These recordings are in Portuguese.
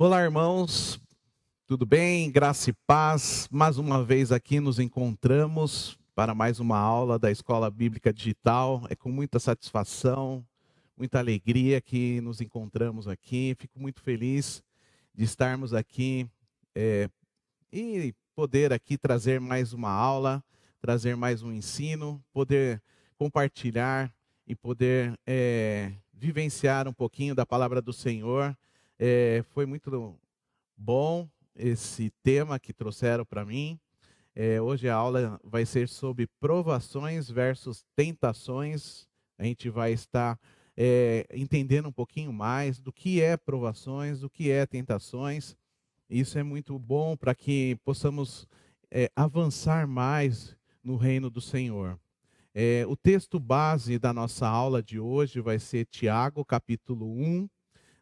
Olá, irmãos, tudo bem? Graça e paz. Mais uma vez aqui nos encontramos para mais uma aula da Escola Bíblica Digital. É com muita satisfação, muita alegria que nos encontramos aqui. Fico muito feliz de estarmos aqui é, e poder aqui trazer mais uma aula, trazer mais um ensino, poder compartilhar e poder é, vivenciar um pouquinho da palavra do Senhor é, foi muito bom esse tema que trouxeram para mim. É, hoje a aula vai ser sobre provações versus tentações. A gente vai estar é, entendendo um pouquinho mais do que é provações, do que é tentações. Isso é muito bom para que possamos é, avançar mais no reino do Senhor. É, o texto base da nossa aula de hoje vai ser Tiago, capítulo 1,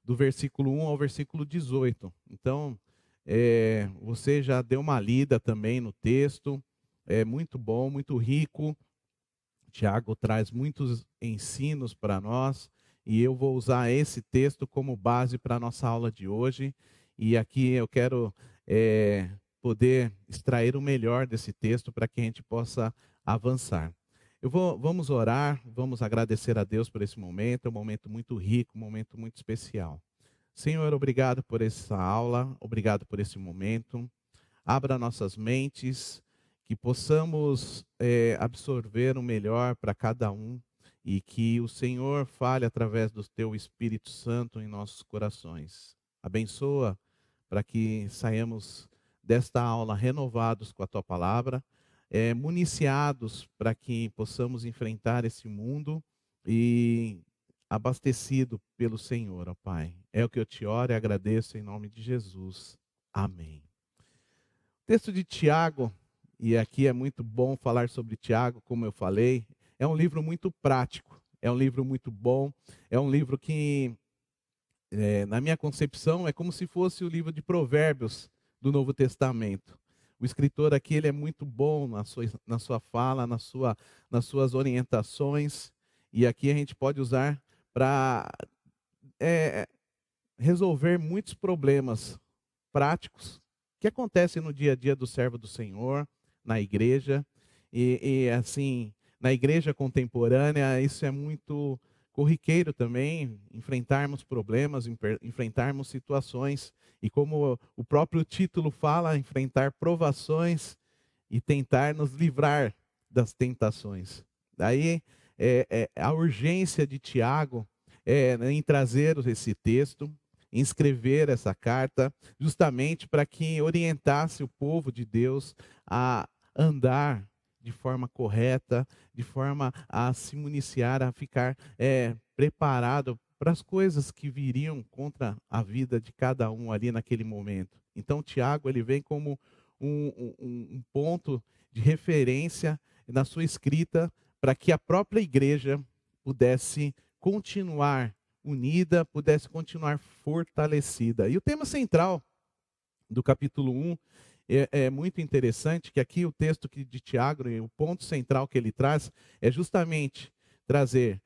do versículo 1 ao versículo 18. Então, é, você já deu uma lida também no texto, é muito bom, muito rico. Tiago traz muitos ensinos para nós e eu vou usar esse texto como base para a nossa aula de hoje. E aqui eu quero é, poder extrair o melhor desse texto para que a gente possa avançar. Eu vou, vamos orar, vamos agradecer a Deus por esse momento, é um momento muito rico, um momento muito especial. Senhor, obrigado por essa aula, obrigado por esse momento. Abra nossas mentes, que possamos é, absorver o melhor para cada um e que o Senhor fale através do Teu Espírito Santo em nossos corações. Abençoa para que saiamos desta aula renovados com a Tua palavra é, municiados para que possamos enfrentar esse mundo e abastecido pelo Senhor, ó Pai. É o que eu te oro e agradeço em nome de Jesus. Amém. O texto de Tiago, e aqui é muito bom falar sobre Tiago, como eu falei, é um livro muito prático, é um livro muito bom, é um livro que, é, na minha concepção, é como se fosse o livro de Provérbios do Novo Testamento. O escritor aqui ele é muito bom na sua, na sua fala, na sua, nas suas orientações, e aqui a gente pode usar para é, resolver muitos problemas práticos que acontecem no dia a dia do servo do Senhor, na igreja, e, e assim, na igreja contemporânea, isso é muito corriqueiro também enfrentarmos problemas, enfrentarmos situações e como o próprio título fala, enfrentar provações e tentar nos livrar das tentações. Daí é, é, a urgência de Tiago é, né, em trazer esse texto, em escrever essa carta, justamente para que orientasse o povo de Deus a andar de forma correta, de forma a se municiar, a ficar é, preparado para as coisas que viriam contra a vida de cada um ali naquele momento. Então, Tiago ele vem como um, um, um ponto de referência na sua escrita para que a própria igreja pudesse continuar unida, pudesse continuar fortalecida. E o tema central do capítulo 1 é, é, muito interessante que aqui o texto que, de Tiago, o ponto central que ele traz, é justamente trazer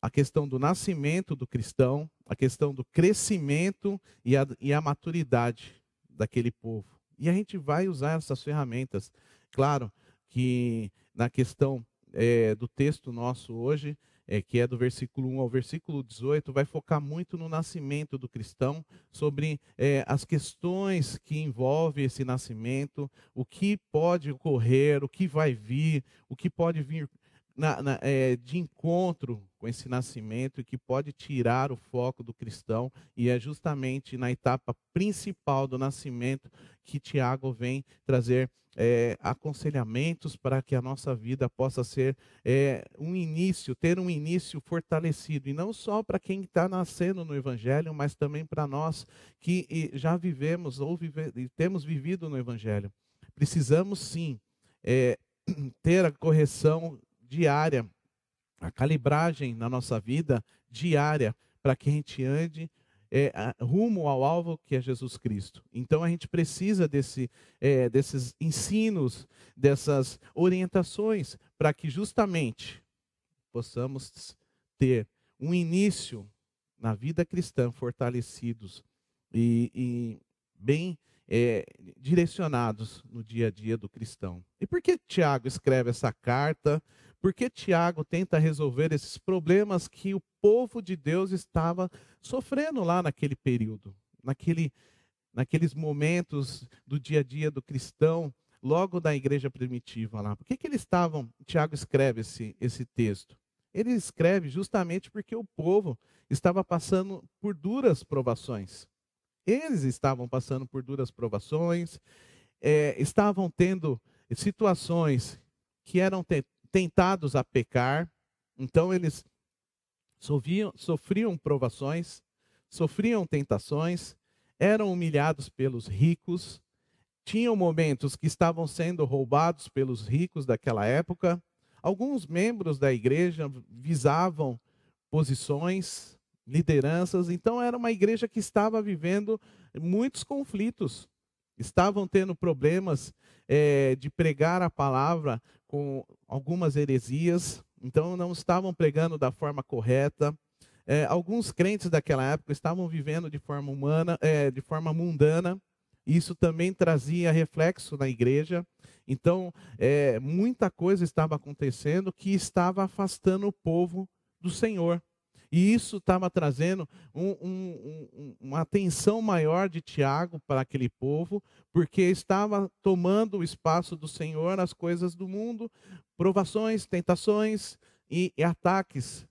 a questão do nascimento do cristão, a questão do crescimento e a, e a maturidade daquele povo. E a gente vai usar essas ferramentas. Claro que na questão é, do texto nosso hoje, é, que é do versículo 1 ao versículo 18, vai focar muito no nascimento do cristão, sobre é, as questões que envolvem esse nascimento, o que pode ocorrer, o que vai vir, o que pode vir na, na, é, de encontro com esse nascimento e que pode tirar o foco do cristão, e é justamente na etapa principal do nascimento que Tiago vem trazer é, aconselhamentos para que a nossa vida possa ser é, um início, ter um início fortalecido, e não só para quem está nascendo no Evangelho, mas também para nós que já vivemos ou vive, temos vivido no Evangelho. Precisamos sim. É, ter a correção diária, a calibragem na nossa vida diária, para que a gente ande é, rumo ao alvo que é Jesus Cristo. Então a gente precisa desse, é, desses ensinos, dessas orientações, para que justamente possamos ter um início na vida cristã fortalecidos e, e bem é, direcionados no dia a dia do cristão. E por que Tiago escreve essa carta por que Tiago tenta resolver esses problemas que o povo de Deus estava sofrendo lá naquele período, naquele, naqueles momentos do dia a dia do cristão, logo da igreja primitiva lá? Por que, que eles estavam. Tiago escreve esse, esse texto. Ele escreve justamente porque o povo estava passando por duras provações. Eles estavam passando por duras provações, é, estavam tendo situações que eram tentados a pecar, então eles sofriam, sofriam provações, sofriam tentações, eram humilhados pelos ricos, tinham momentos que estavam sendo roubados pelos ricos daquela época. Alguns membros da igreja visavam posições, lideranças, então era uma igreja que estava vivendo muitos conflitos. Estavam tendo problemas é, de pregar a palavra, com algumas heresias, então não estavam pregando da forma correta. É, alguns crentes daquela época estavam vivendo de forma humana, é, de forma mundana. Isso também trazia reflexo na igreja. Então, é, muita coisa estava acontecendo que estava afastando o povo do Senhor. E isso estava trazendo um, um, um, uma atenção maior de Tiago para aquele povo, porque estava tomando o espaço do Senhor nas coisas do mundo, provações, tentações e, e ataques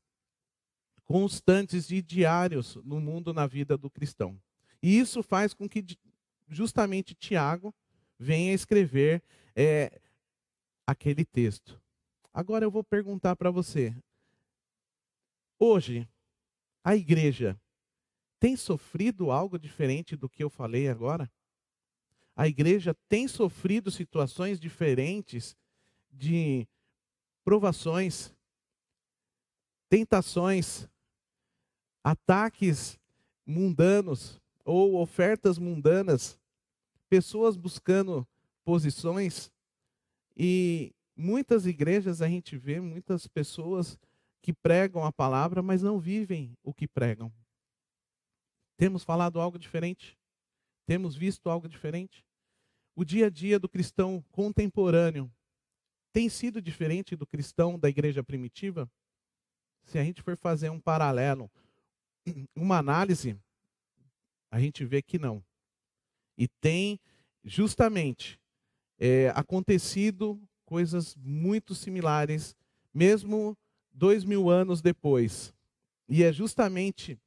constantes e diários no mundo, na vida do cristão. E isso faz com que justamente Tiago venha escrever é, aquele texto. Agora eu vou perguntar para você. Hoje, a igreja tem sofrido algo diferente do que eu falei agora? A igreja tem sofrido situações diferentes de provações, tentações, ataques mundanos ou ofertas mundanas, pessoas buscando posições e muitas igrejas a gente vê muitas pessoas que pregam a palavra, mas não vivem o que pregam. Temos falado algo diferente? Temos visto algo diferente? O dia a dia do cristão contemporâneo tem sido diferente do cristão da igreja primitiva? Se a gente for fazer um paralelo, uma análise, a gente vê que não. E tem justamente é, acontecido coisas muito similares, mesmo dois mil anos depois. E é justamente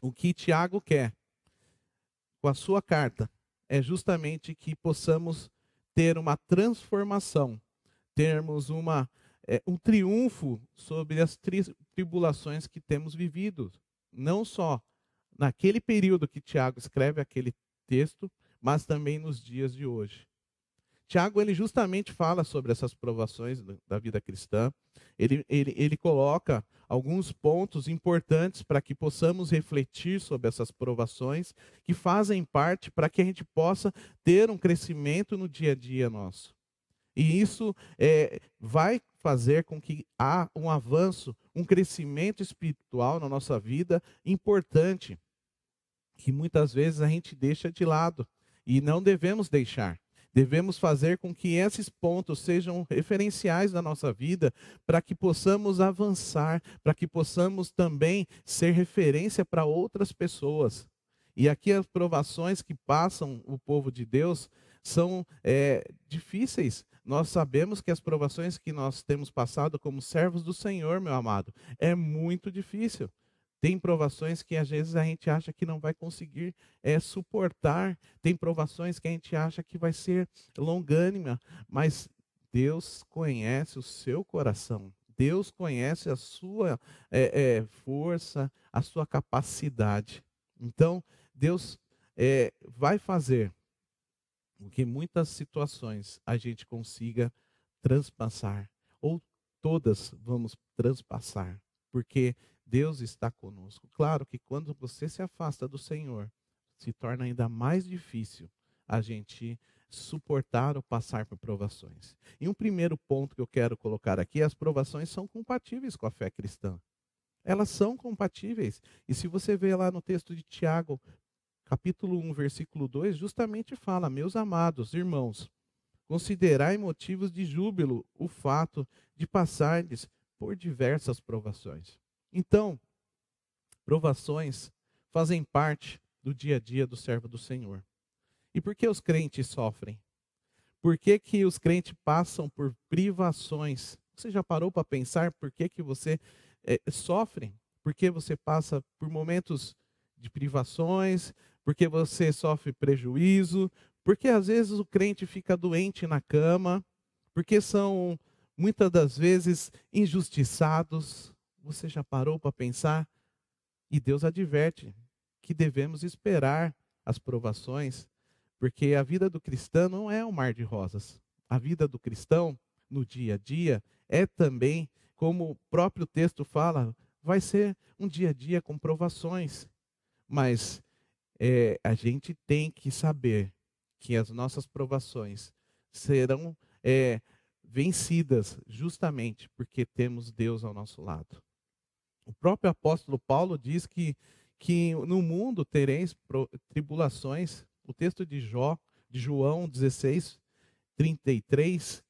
o que Tiago quer com a sua carta: é justamente que possamos ter uma transformação, termos uma, é, um triunfo sobre as tri tribulações que temos vivido. Não só naquele período que Tiago escreve aquele texto, mas também nos dias de hoje. Tiago ele justamente fala sobre essas provações da vida cristã. Ele, ele, ele coloca alguns pontos importantes para que possamos refletir sobre essas provações que fazem parte para que a gente possa ter um crescimento no dia a dia nosso. E isso é, vai fazer com que há um avanço, um crescimento espiritual na nossa vida importante, que muitas vezes a gente deixa de lado e não devemos deixar. Devemos fazer com que esses pontos sejam referenciais da nossa vida para que possamos avançar, para que possamos também ser referência para outras pessoas. E aqui as provações que passam o povo de Deus são é, difíceis. Nós sabemos que as provações que nós temos passado como servos do Senhor, meu amado, é muito difícil. Tem provações que às vezes a gente acha que não vai conseguir é, suportar. Tem provações que a gente acha que vai ser longânima. Mas Deus conhece o seu coração. Deus conhece a sua é, é, força, a sua capacidade. Então, Deus é, vai fazer com que muitas situações a gente consiga transpassar, ou todas vamos transpassar porque Deus está conosco. Claro que quando você se afasta do Senhor, se torna ainda mais difícil a gente suportar ou passar por provações. E um primeiro ponto que eu quero colocar aqui é as provações são compatíveis com a fé cristã. Elas são compatíveis. E se você vê lá no texto de Tiago, capítulo 1, versículo 2, justamente fala: Meus amados irmãos, considerai motivos de júbilo o fato de passardes por diversas provações. Então, provações fazem parte do dia a dia do servo do Senhor. E por que os crentes sofrem? Por que, que os crentes passam por privações? Você já parou para pensar por que, que você é, sofre? Por que você passa por momentos de privações? Por que você sofre prejuízo? Porque às vezes o crente fica doente na cama, porque são muitas das vezes injustiçados. Você já parou para pensar? E Deus adverte que devemos esperar as provações, porque a vida do cristão não é um mar de rosas. A vida do cristão, no dia a dia, é também, como o próprio texto fala, vai ser um dia a dia com provações. Mas é, a gente tem que saber que as nossas provações serão é, vencidas justamente porque temos Deus ao nosso lado. O próprio apóstolo Paulo diz que, que no mundo tereis tribulações. O texto de Jó, de João 16, 33,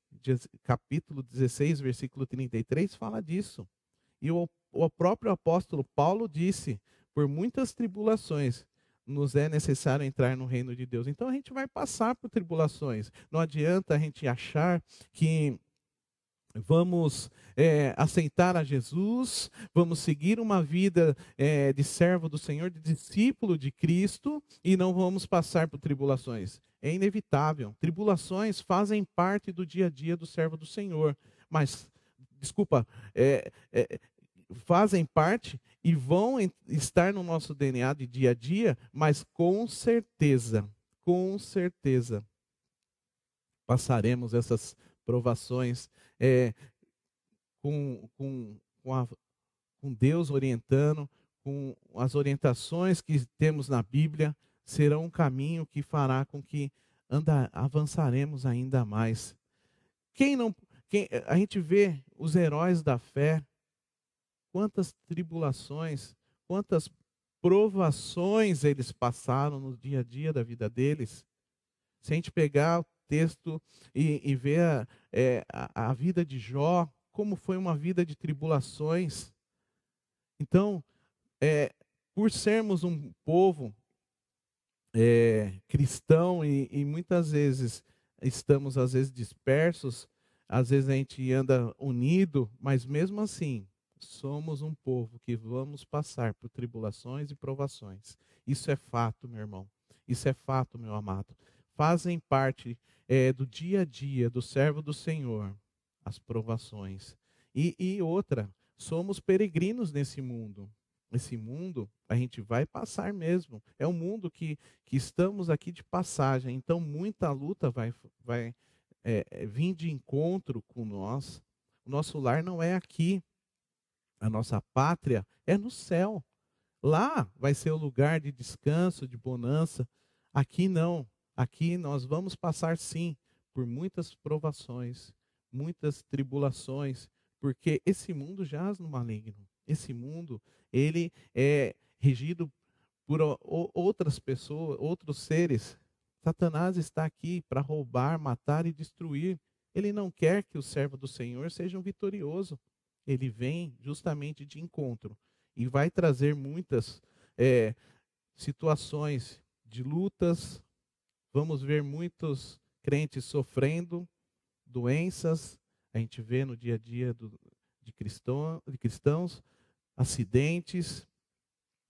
capítulo 16, versículo 33, fala disso. E o, o próprio apóstolo Paulo disse: Por muitas tribulações nos é necessário entrar no reino de Deus. Então a gente vai passar por tribulações. Não adianta a gente achar que vamos é, aceitar a Jesus, vamos seguir uma vida é, de servo do Senhor, de discípulo de Cristo e não vamos passar por tribulações. É inevitável. Tribulações fazem parte do dia a dia do servo do Senhor, mas, desculpa, é, é fazem parte e vão estar no nosso DNA de dia a dia, mas com certeza, com certeza, passaremos essas provações é, com, com, com, a, com Deus orientando, com as orientações que temos na Bíblia, serão um caminho que fará com que anda, avançaremos ainda mais. Quem não, quem, a gente vê os heróis da fé quantas tribulações, quantas provações eles passaram no dia a dia da vida deles. Se a gente pegar o texto e, e ver a, é, a, a vida de Jó, como foi uma vida de tribulações. Então, é, por sermos um povo é, cristão e, e, muitas vezes estamos às vezes dispersos, às vezes a gente anda unido, mas mesmo assim somos um povo que vamos passar por tribulações e provações. Isso é fato, meu irmão. Isso é fato, meu amado. Fazem parte é, do dia a dia do servo do Senhor as provações. E, e outra, somos peregrinos nesse mundo. Esse mundo a gente vai passar mesmo. É um mundo que, que estamos aqui de passagem. Então, muita luta vai, vai é, é vir de encontro com nós. O nosso lar não é aqui a nossa pátria é no céu. Lá vai ser o lugar de descanso, de bonança. Aqui não. Aqui nós vamos passar sim por muitas provações, muitas tribulações, porque esse mundo jaz no maligno. Esse mundo, ele é regido por outras pessoas, outros seres. Satanás está aqui para roubar, matar e destruir. Ele não quer que o servo do Senhor seja um vitorioso ele vem justamente de encontro e vai trazer muitas é, situações de lutas. Vamos ver muitos crentes sofrendo doenças. A gente vê no dia a dia do, de, cristão, de cristãos acidentes,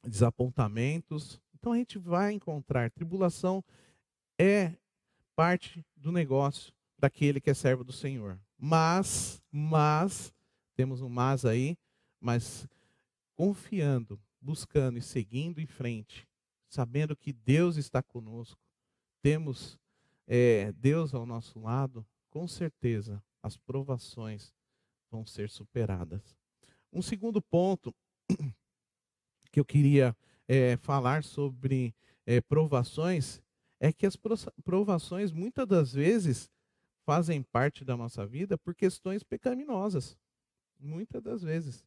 desapontamentos. Então a gente vai encontrar tribulação é parte do negócio daquele que é servo do Senhor. Mas, mas temos um mas aí, mas confiando, buscando e seguindo em frente, sabendo que Deus está conosco, temos é, Deus ao nosso lado, com certeza as provações vão ser superadas. Um segundo ponto que eu queria é, falar sobre é, provações é que as provações muitas das vezes fazem parte da nossa vida por questões pecaminosas. Muitas das vezes.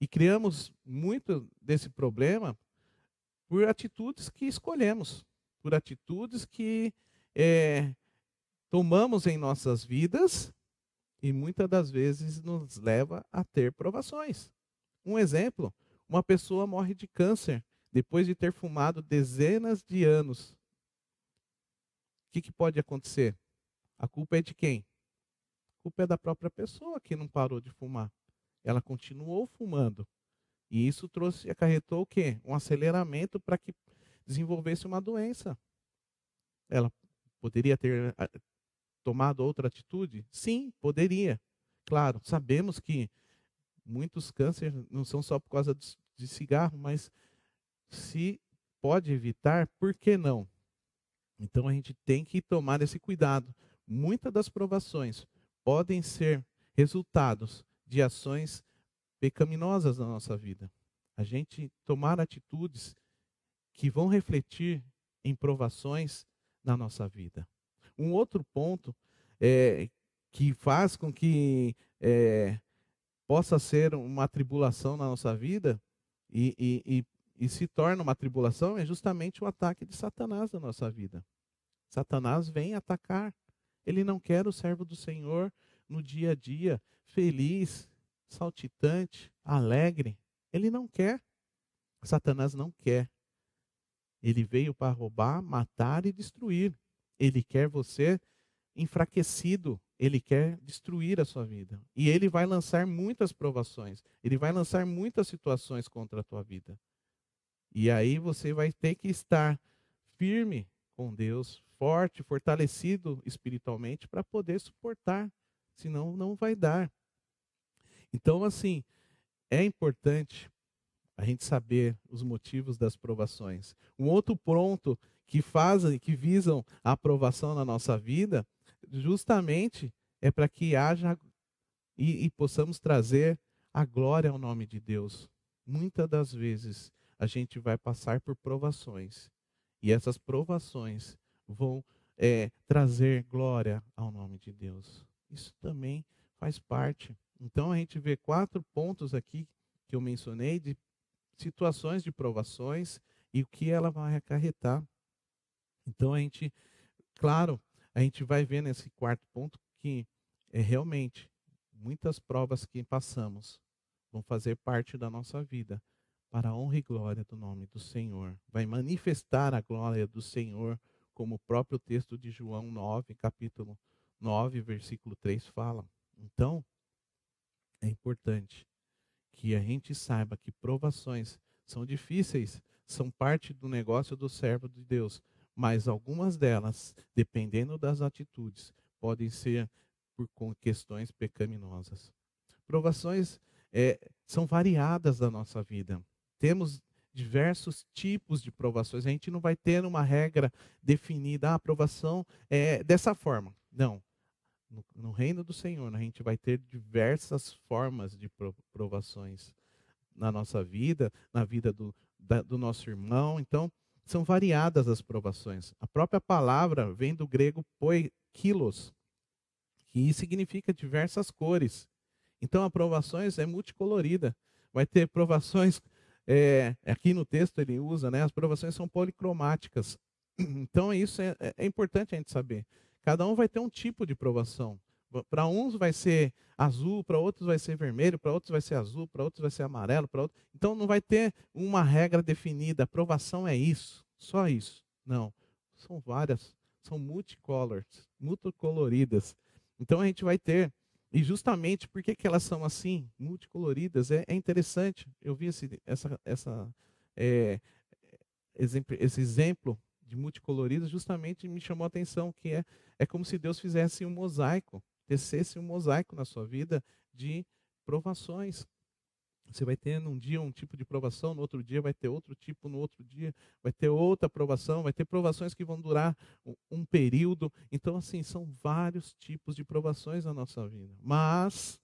E criamos muito desse problema por atitudes que escolhemos, por atitudes que é, tomamos em nossas vidas e muitas das vezes nos leva a ter provações. Um exemplo: uma pessoa morre de câncer depois de ter fumado dezenas de anos. O que, que pode acontecer? A culpa é de quem? A culpa é da própria pessoa que não parou de fumar. Ela continuou fumando. E isso trouxe, acarretou o quê? Um aceleramento para que desenvolvesse uma doença. Ela poderia ter ah, tomado outra atitude? Sim, poderia. Claro, sabemos que muitos cânceres não são só por causa de cigarro, mas se pode evitar, por que não? Então a gente tem que tomar esse cuidado. Muitas das provações podem ser resultados de ações pecaminosas na nossa vida. A gente tomar atitudes que vão refletir em provações na nossa vida. Um outro ponto é, que faz com que é, possa ser uma tribulação na nossa vida e, e, e, e se torna uma tribulação é justamente o ataque de Satanás na nossa vida. Satanás vem atacar. Ele não quer o servo do Senhor no dia a dia, feliz, saltitante, alegre. Ele não quer. Satanás não quer. Ele veio para roubar, matar e destruir. Ele quer você enfraquecido. Ele quer destruir a sua vida. E ele vai lançar muitas provações. Ele vai lançar muitas situações contra a tua vida. E aí você vai ter que estar firme com Deus, forte, fortalecido espiritualmente para poder suportar senão não vai dar. Então, assim, é importante a gente saber os motivos das provações. Um outro ponto que fazem, que visam a aprovação na nossa vida, justamente é para que haja e, e possamos trazer a glória ao nome de Deus. Muitas das vezes a gente vai passar por provações e essas provações vão é, trazer glória ao nome de Deus. Isso também faz parte. Então a gente vê quatro pontos aqui que eu mencionei de situações de provações e o que ela vai acarretar. Então a gente, claro, a gente vai ver nesse quarto ponto que é realmente muitas provas que passamos vão fazer parte da nossa vida para a honra e glória do nome do Senhor. Vai manifestar a glória do Senhor, como o próprio texto de João 9, capítulo 9, versículo 3 fala. Então, é importante que a gente saiba que provações são difíceis, são parte do negócio do servo de Deus, mas algumas delas, dependendo das atitudes, podem ser por questões pecaminosas. Provações é, são variadas da nossa vida. Temos diversos tipos de provações. A gente não vai ter uma regra definida, ah, a aprovação é dessa forma. Não. No, no, reino do Senhor, né? a gente vai ter diversas formas de provações na nossa vida, na vida do, da, do nosso irmão. Então, são variadas as provações. A própria palavra vem do grego poikilos, que significa diversas cores. Então, a provações é multicolorida. Vai ter provações, é, aqui no texto ele usa, né, as provações são policromáticas. Então, isso é, é, é importante a gente saber. Cada um vai ter um tipo de provação. Para uns vai ser azul, para outros vai ser vermelho, para outros vai ser azul, para outros vai ser amarelo, para outros. Então não vai ter uma regra definida. A provação é isso, só isso. Não. São várias, são multicolors, multicoloridas. Então a gente vai ter. E justamente porque que elas são assim, multicoloridas, é, é interessante. Eu vi esse, essa, essa, é, esse exemplo de multicoloridos justamente me chamou a atenção, que é, é como se Deus fizesse um mosaico, tecesse um mosaico na sua vida de provações. Você vai ter num dia um tipo de provação, no outro dia vai ter outro tipo, no outro dia vai ter outra provação, vai ter provações que vão durar um período. Então, assim, são vários tipos de provações na nossa vida. Mas,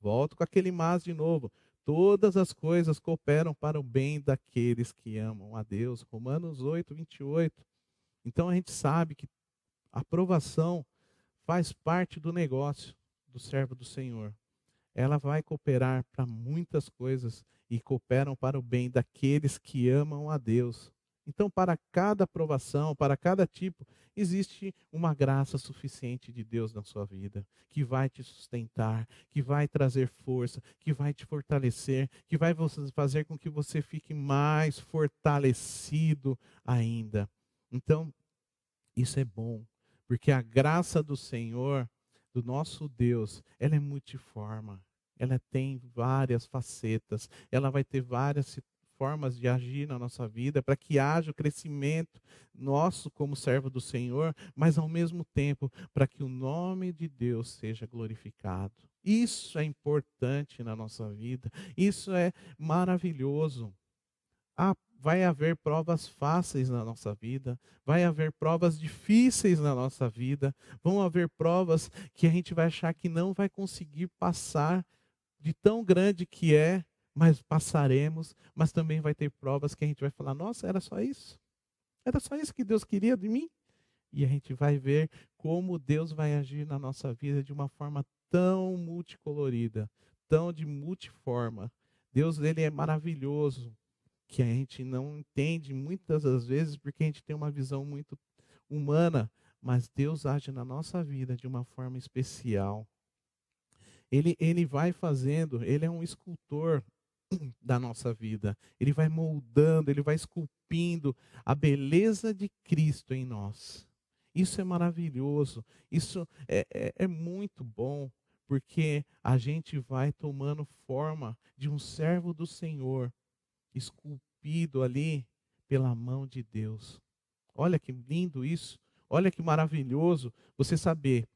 volto com aquele mas de novo, todas as coisas cooperam para o bem daqueles que amam a Deus. Romanos 8, 28. Então a gente sabe que a aprovação faz parte do negócio do servo do Senhor. Ela vai cooperar para muitas coisas e cooperam para o bem daqueles que amam a Deus. Então, para cada provação, para cada tipo, existe uma graça suficiente de Deus na sua vida, que vai te sustentar, que vai trazer força, que vai te fortalecer, que vai fazer com que você fique mais fortalecido ainda. Então, isso é bom, porque a graça do Senhor, do nosso Deus, ela é multiforme ela tem várias facetas, ela vai ter várias formas de agir na nossa vida, para que haja o crescimento nosso como servo do Senhor, mas ao mesmo tempo para que o nome de Deus seja glorificado. Isso é importante na nossa vida, isso é maravilhoso. Ah, vai haver provas fáceis na nossa vida, vai haver provas difíceis na nossa vida, vão haver provas que a gente vai achar que não vai conseguir passar de tão grande que é mas passaremos, mas também vai ter provas que a gente vai falar: nossa, era só isso? Era só isso que Deus queria de mim? E a gente vai ver como Deus vai agir na nossa vida de uma forma tão multicolorida, tão de multiforma. Deus ele é maravilhoso, que a gente não entende muitas das vezes porque a gente tem uma visão muito humana, mas Deus age na nossa vida de uma forma especial. Ele, ele vai fazendo, ele é um escultor, da nossa vida. Ele vai moldando, ele vai esculpindo a beleza de Cristo em nós. Isso é maravilhoso, isso é, é, é muito bom, porque a gente vai tomando forma de um servo do Senhor, esculpido ali pela mão de Deus. Olha que lindo isso, olha que maravilhoso você saber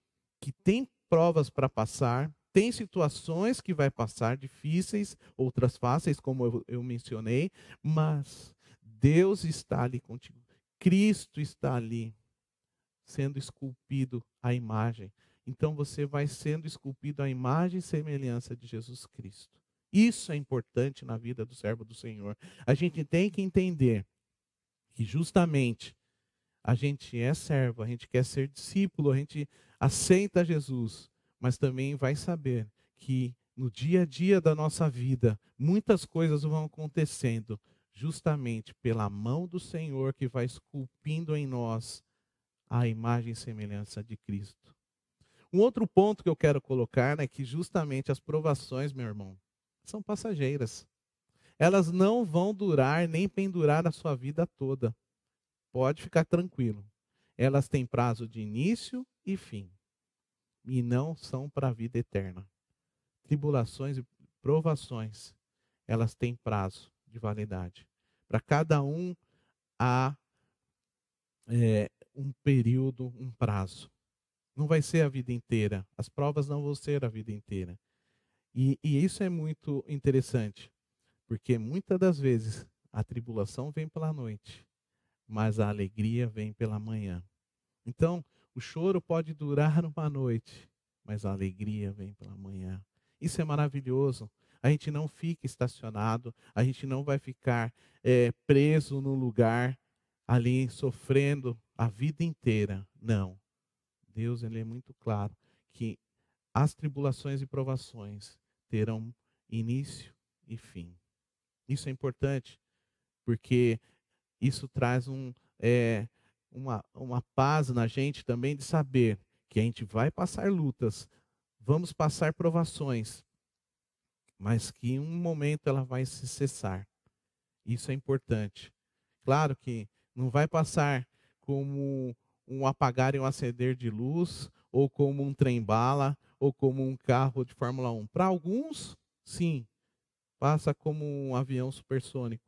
que tem provas para passar, tem situações que vai passar difíceis, outras fáceis, como eu, eu mencionei, mas Deus está ali contigo. Cristo está ali sendo esculpido a imagem. Então você vai sendo esculpido a imagem e semelhança de Jesus Cristo. Isso é importante na vida do servo do Senhor. A gente tem que entender que justamente a gente é servo, a gente quer ser discípulo, a gente aceita Jesus mas também vai saber que no dia a dia da nossa vida, muitas coisas vão acontecendo justamente pela mão do Senhor que vai esculpindo em nós a imagem e semelhança de Cristo. Um outro ponto que eu quero colocar é que justamente as provações, meu irmão, são passageiras. Elas não vão durar nem pendurar a sua vida toda. Pode ficar tranquilo. Elas têm prazo de início e fim e não são para a vida eterna. Tribulações e provações, elas têm prazo de validade. Para cada um há é, um período, um prazo. Não vai ser a vida inteira. As provas não vão ser a vida inteira. E, e isso é muito interessante, porque muitas das vezes a tribulação vem pela noite, mas a alegria vem pela manhã. Então, o choro pode durar uma noite, mas a alegria vem pela manhã. Isso é maravilhoso. A gente não fica estacionado, a gente não vai ficar é, preso no lugar ali sofrendo a vida inteira. Não. Deus ele é muito claro que as tribulações e provações terão início e fim. Isso é importante, porque isso traz um, é, uma, uma paz na gente também de saber que a gente vai passar lutas, vamos passar provações, mas que em um momento ela vai se cessar. Isso é importante. Claro que não vai passar como um apagar e um acender de luz, ou como um trem-bala, ou como um carro de Fórmula 1. Para alguns, sim, passa como um avião supersônico.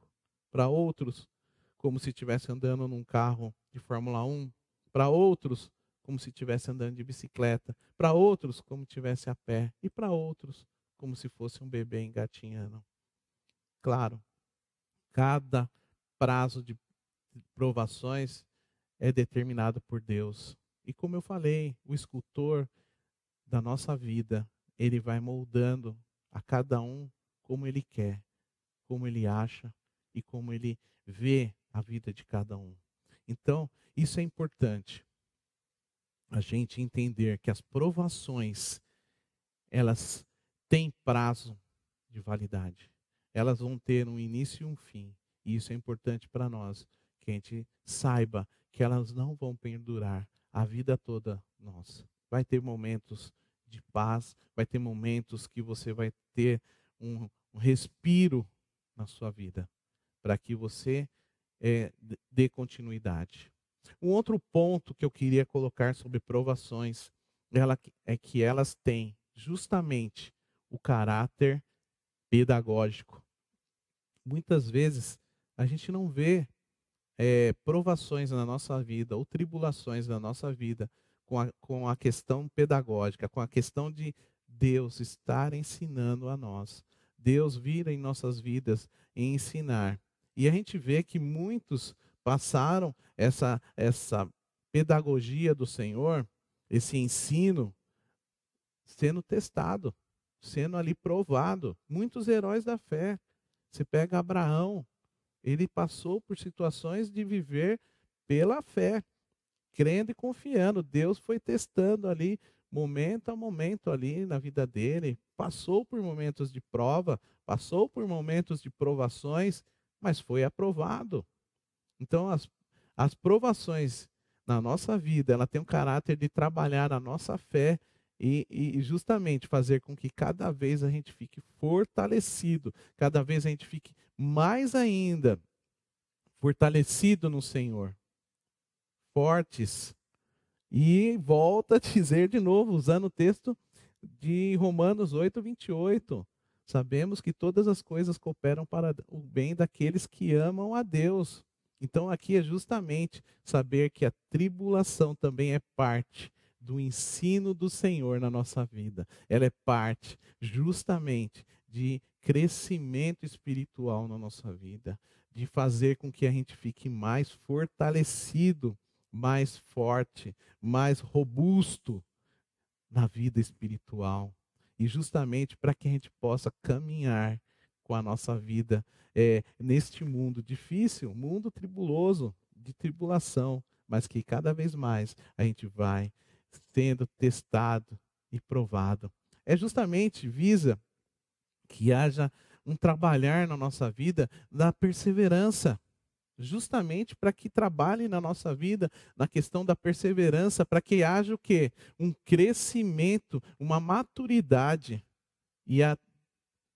Para outros, como se estivesse andando num carro de Fórmula 1, para outros, como se estivesse andando de bicicleta, para outros, como estivesse a pé, e para outros, como se fosse um bebê engatinhando. Claro, cada prazo de provações é determinado por Deus. E como eu falei, o escultor da nossa vida, ele vai moldando a cada um como ele quer, como ele acha e como ele vê a vida de cada um. Então, isso é importante. A gente entender que as provações, elas têm prazo de validade. Elas vão ter um início e um fim. E isso é importante para nós, que a gente saiba que elas não vão perdurar a vida toda nossa. Vai ter momentos de paz, vai ter momentos que você vai ter um, um respiro na sua vida, para que você é, dê continuidade. Um outro ponto que eu queria colocar sobre provações ela, é que elas têm justamente o caráter pedagógico. Muitas vezes a gente não vê é, provações na nossa vida ou tribulações na nossa vida com a, com a questão pedagógica, com a questão de Deus estar ensinando a nós. Deus vir em nossas vidas e ensinar. E a gente vê que muitos passaram essa, essa pedagogia do Senhor, esse ensino, sendo testado, sendo ali provado. Muitos heróis da fé. Você pega Abraão, ele passou por situações de viver pela fé, crendo e confiando. Deus foi testando ali, momento a momento ali na vida dele, passou por momentos de prova, passou por momentos de provações mas foi aprovado. Então, as, as provações na nossa vida, ela tem o um caráter de trabalhar a nossa fé e, e, justamente fazer com que cada vez a gente fique fortalecido, cada vez a gente fique mais ainda fortalecido no Senhor, fortes. E volta a dizer de novo, usando o texto de Romanos 8, 28. Sabemos que todas as coisas cooperam para o bem daqueles que amam a Deus. Então, aqui é justamente saber que a tribulação também é parte do ensino do Senhor na nossa vida. Ela é parte, justamente, de crescimento espiritual na nossa vida, de fazer com que a gente fique mais fortalecido, mais forte, mais robusto na vida espiritual e justamente para que a gente possa caminhar com a nossa vida é, neste mundo difícil, mundo tribuloso, de tribulação, mas que cada vez mais a gente vai sendo testado e provado. É justamente visa que haja um trabalhar na nossa vida da perseverança, justamente para que trabalhe na nossa vida, na questão da perseverança, para que haja o quê? Um crescimento, uma maturidade. E, a,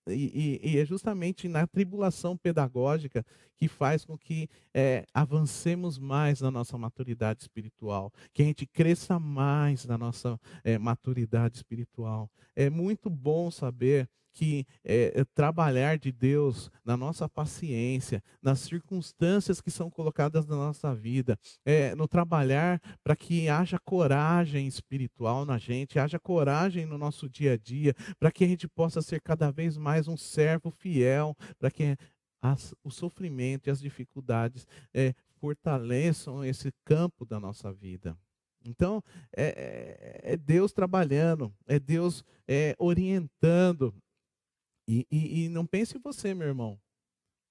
e, e, é justamente na tribulação pedagógica que faz com que é, avancemos mais na nossa maturidade espiritual, que a gente cresça mais na nossa é, maturidade espiritual. É muito bom saber que é, é, trabalhar de Deus na nossa paciência, nas circunstâncias que são colocadas na nossa vida, é, no trabalhar para que haja coragem espiritual na gente, haja coragem no nosso dia a dia, para que a gente possa ser cada vez mais um servo fiel, para que as, o sofrimento e as dificuldades é, fortaleçam esse campo da nossa vida. Então, é, é, é Deus trabalhando, é Deus é, orientando, e, e, e não pense você, meu irmão,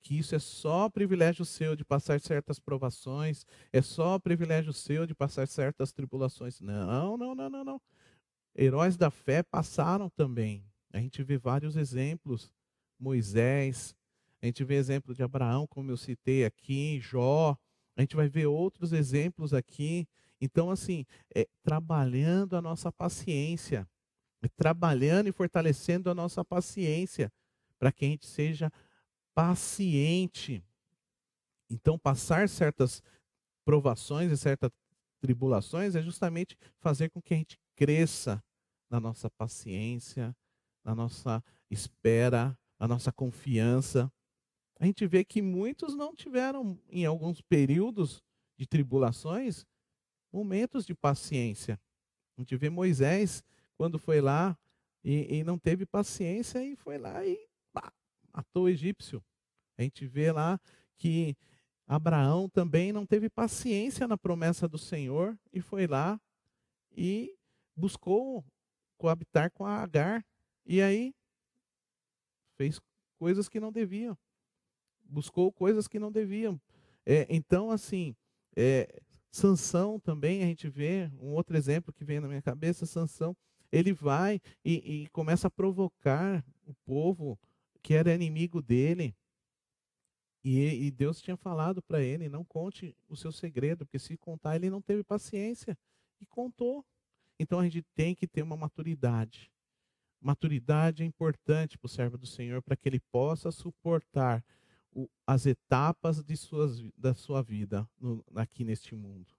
que isso é só privilégio seu de passar certas provações, é só privilégio seu de passar certas tribulações. Não, não, não, não, não. Heróis da fé passaram também. A gente vê vários exemplos. Moisés, a gente vê exemplo de Abraão, como eu citei aqui, Jó, a gente vai ver outros exemplos aqui. Então, assim, é, trabalhando a nossa paciência, trabalhando e fortalecendo a nossa paciência, para que a gente seja paciente. Então, passar certas provações e certas tribulações é justamente fazer com que a gente cresça na nossa paciência, na nossa espera, na nossa confiança. A gente vê que muitos não tiveram, em alguns períodos de tribulações, momentos de paciência. A gente vê Moisés quando foi lá e, e não teve paciência e foi lá e pá, matou o egípcio. A gente vê lá que Abraão também não teve paciência na promessa do Senhor e foi lá e buscou coabitar com a Agar. E aí fez coisas que não deviam. Buscou coisas que não deviam. É, então, assim, é, Sansão também, a gente vê, um outro exemplo que vem na minha cabeça, Sansão ele vai e, e começa a provocar o povo que era inimigo dele. E, e Deus tinha falado para ele: não conte o seu segredo, porque se contar, ele não teve paciência. E contou. Então a gente tem que ter uma maturidade. Maturidade é importante para o servo do Senhor, para que ele possa suportar o, as etapas de suas, da sua vida no, aqui neste mundo.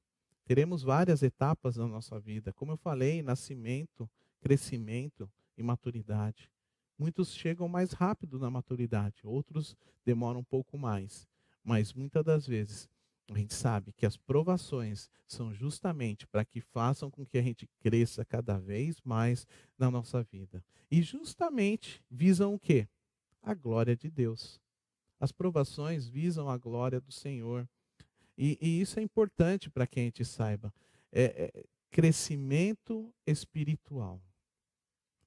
Teremos várias etapas na nossa vida. Como eu falei, nascimento, crescimento e maturidade. Muitos chegam mais rápido na maturidade, outros demoram um pouco mais. Mas muitas das vezes a gente sabe que as provações são justamente para que façam com que a gente cresça cada vez mais na nossa vida. E justamente visam o quê? A glória de Deus. As provações visam a glória do Senhor. E, e isso é importante para que a gente saiba. É, é, crescimento espiritual.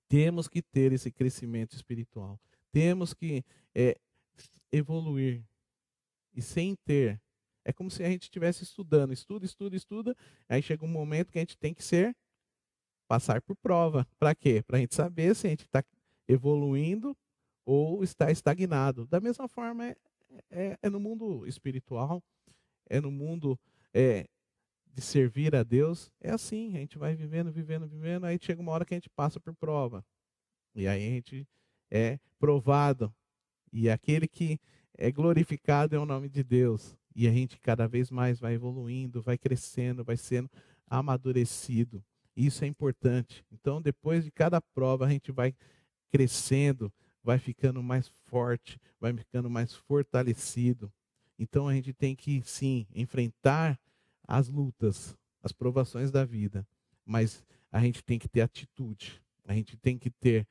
Temos que ter esse crescimento espiritual. Temos que é, evoluir. E sem ter. É como se a gente estivesse estudando. Estuda, estuda, estuda. Aí chega um momento que a gente tem que ser. Passar por prova. Para quê? Para a gente saber se a gente está evoluindo ou está estagnado. Da mesma forma, é, é, é no mundo espiritual é no mundo é, de servir a Deus, é assim, a gente vai vivendo, vivendo, vivendo, aí chega uma hora que a gente passa por prova. E aí a gente é provado. E aquele que é glorificado é o nome de Deus. E a gente cada vez mais vai evoluindo, vai crescendo, vai sendo amadurecido. Isso é importante. Então, depois de cada prova, a gente vai crescendo, vai ficando mais forte, vai ficando mais fortalecido. Então a gente tem que, sim, enfrentar as lutas, as provações da vida, mas a gente tem que ter atitude, a gente tem que ter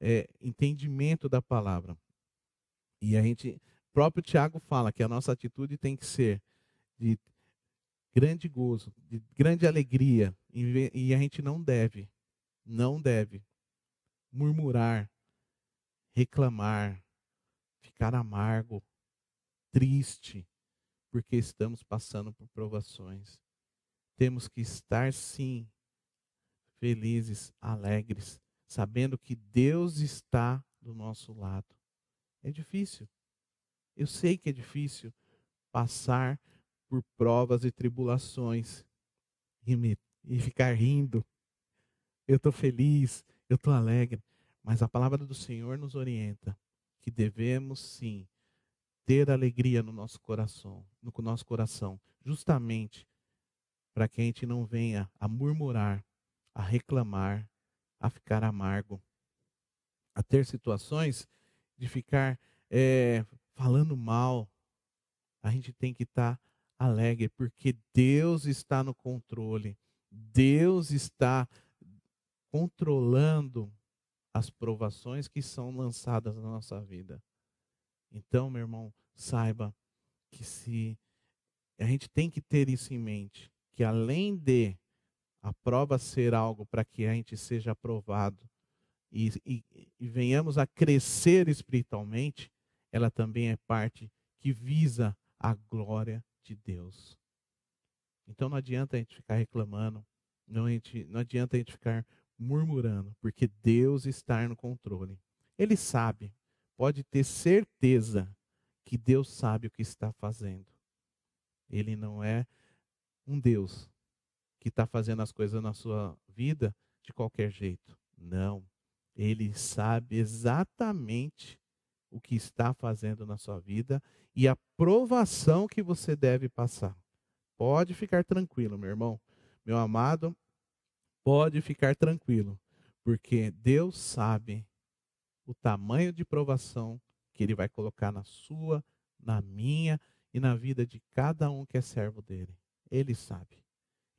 é, entendimento da palavra. E a gente, próprio Tiago fala que a nossa atitude tem que ser de grande gozo, de grande alegria, e a gente não deve, não deve murmurar, reclamar, ficar amargo, triste, porque estamos passando por provações. Temos que estar, sim, felizes, alegres, sabendo que Deus está do nosso lado. É difícil. Eu sei que é difícil passar por provas e tribulações e, me, e ficar rindo. Eu estou feliz, eu estou alegre. Mas a palavra do Senhor nos orienta que devemos sim ter alegria no nosso coração, no nosso coração, justamente para que a gente não venha a murmurar, a reclamar, a ficar amargo, a ter situações de ficar é, falando mal. A gente tem que estar tá alegre, porque Deus está no controle. Deus está controlando as provações que são lançadas na nossa vida. Então, meu irmão, saiba que se a gente tem que ter isso em mente, que além de a prova ser algo para que a gente seja aprovado e, e, e venhamos a crescer espiritualmente, ela também é parte que visa a glória de Deus. Então não adianta a gente ficar reclamando, não, gente, não adianta a gente ficar murmurando, porque Deus está no controle. Ele sabe, pode ter certeza que Deus sabe o que está fazendo. Ele não é um Deus que está fazendo as coisas na sua vida de qualquer jeito. Não. Ele sabe exatamente o que está fazendo na sua vida e a provação que você deve passar. Pode ficar tranquilo, meu irmão. Meu amado, pode ficar tranquilo, porque Deus sabe o tamanho de provação que ele vai colocar na sua, na minha e na vida de cada um que é servo dele. Ele sabe.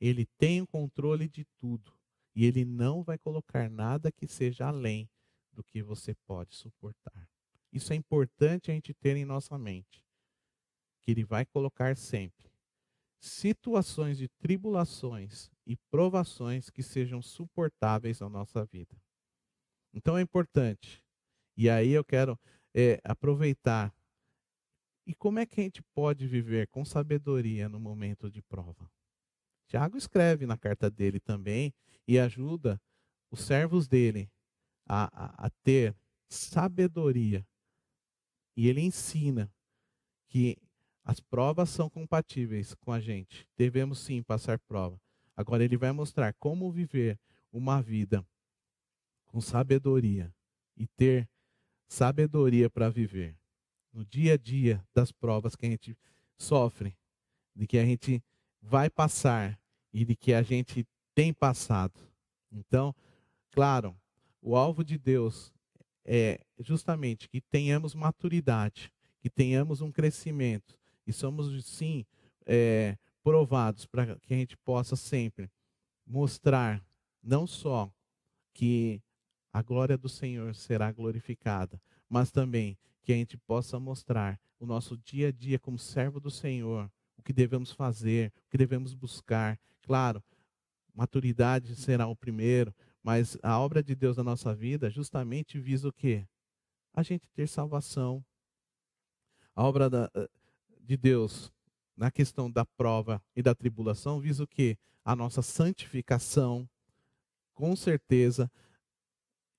Ele tem o controle de tudo e ele não vai colocar nada que seja além do que você pode suportar. Isso é importante a gente ter em nossa mente, que ele vai colocar sempre situações de tribulações e provações que sejam suportáveis à nossa vida. Então é importante e aí eu quero é, aproveitar. E como é que a gente pode viver com sabedoria no momento de prova? Tiago escreve na carta dele também e ajuda os servos dele a, a, a ter sabedoria. E ele ensina que as provas são compatíveis com a gente. Devemos sim passar prova. Agora ele vai mostrar como viver uma vida com sabedoria e ter sabedoria para viver no dia a dia das provas que a gente sofre, de que a gente vai passar e de que a gente tem passado. Então, claro, o alvo de Deus é justamente que tenhamos maturidade, que tenhamos um crescimento e somos sim é, provados para que a gente possa sempre mostrar não só que a glória do Senhor será glorificada, mas também que a gente possa mostrar o nosso dia a dia como servo do Senhor, o que devemos fazer, o que devemos buscar. Claro, maturidade será o primeiro, mas a obra de Deus na nossa vida justamente visa o quê? A gente ter salvação. A obra da, eh, de Deus na questão da prova e da tribulação visa o quê? A nossa santificação. Com certeza,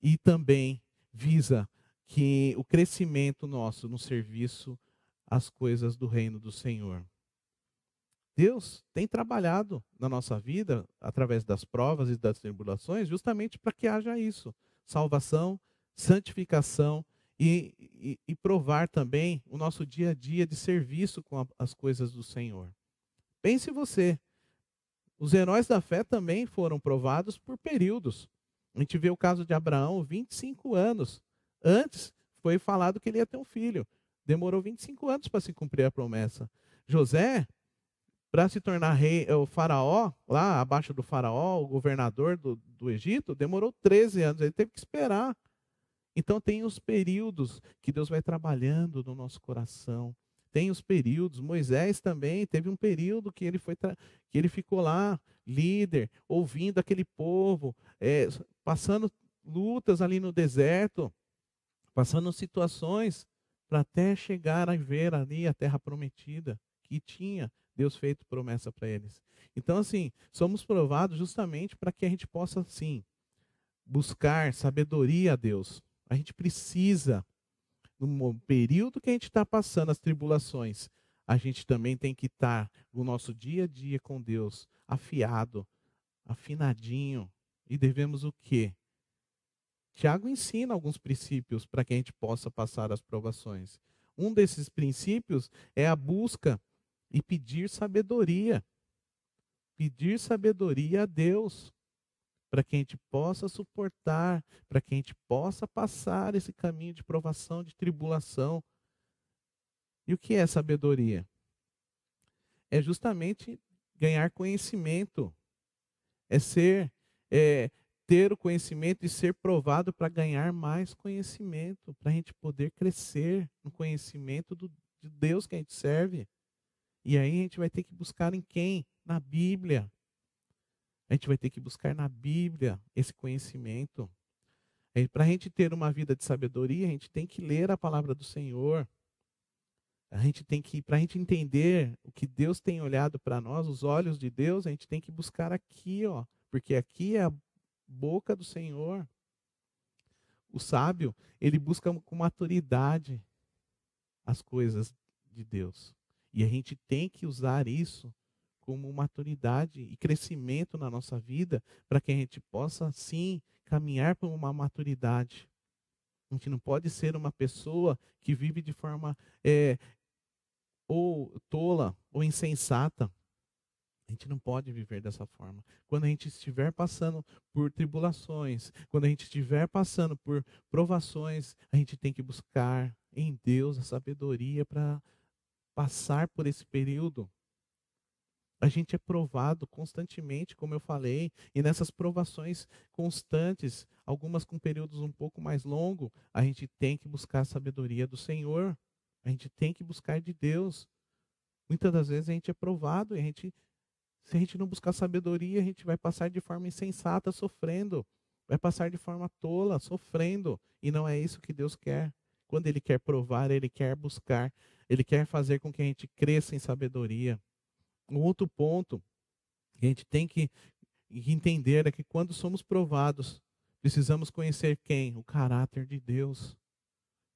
e também visa que o crescimento nosso no serviço às coisas do reino do Senhor. Deus tem trabalhado na nossa vida através das provas e das tribulações, justamente para que haja isso: salvação, santificação e, e, e, provar também o nosso dia a dia de serviço com a, as coisas do Senhor. Pense você, os heróis da fé também foram provados por períodos. A gente vê o caso de Abraão, 25 anos. Antes foi falado que ele ia ter um filho. Demorou 25 anos para se cumprir a promessa. José, para se tornar rei, é, o faraó, lá abaixo do faraó, o governador do, do Egito, demorou 13 anos. Ele teve que esperar. Então tem os períodos que Deus vai trabalhando no nosso coração, tem os períodos. Moisés também teve um período que ele, foi que ele ficou lá, líder, ouvindo aquele povo, é, passando lutas ali no deserto, passando situações, para até chegar a ver ali a terra prometida, que tinha Deus feito promessa para eles. Então, assim, somos provados justamente para que a gente possa, sim, buscar sabedoria a Deus. A gente precisa no período que a gente está passando as tribulações, a gente também tem que estar tá no nosso dia a dia com Deus, afiado, afinadinho. E devemos o quê? Tiago ensina alguns princípios para que a gente possa passar as provações. Um desses princípios é a busca e pedir sabedoria. Pedir sabedoria a Deus para que a gente possa suportar, para que a gente possa passar esse caminho de provação, de tribulação. E o que é sabedoria? É justamente ganhar conhecimento, é ser, é, ter o conhecimento e ser provado para ganhar mais conhecimento, para a gente poder crescer no conhecimento do, de Deus que a gente serve. E aí a gente vai ter que buscar em quem? Na Bíblia. A gente vai ter que buscar na Bíblia esse conhecimento. É, para a gente ter uma vida de sabedoria, a gente tem que ler a palavra do Senhor. A gente tem que, para a gente entender o que Deus tem olhado para nós, os olhos de Deus, a gente tem que buscar aqui, ó, porque aqui é a boca do Senhor. O sábio, ele busca com maturidade as coisas de Deus. E a gente tem que usar isso como maturidade e crescimento na nossa vida, para que a gente possa sim caminhar por uma maturidade. A gente não pode ser uma pessoa que vive de forma é, ou tola ou insensata. A gente não pode viver dessa forma. Quando a gente estiver passando por tribulações, quando a gente estiver passando por provações, a gente tem que buscar em Deus a sabedoria para passar por esse período a gente é provado constantemente, como eu falei, e nessas provações constantes, algumas com períodos um pouco mais longos, a gente tem que buscar a sabedoria do Senhor, a gente tem que buscar de Deus. Muitas das vezes a gente é provado e a gente, se a gente não buscar sabedoria, a gente vai passar de forma insensata sofrendo, vai passar de forma tola sofrendo, e não é isso que Deus quer. Quando Ele quer provar, Ele quer buscar, Ele quer fazer com que a gente cresça em sabedoria. Um outro ponto que a gente tem que entender é que quando somos provados, precisamos conhecer quem? O caráter de Deus.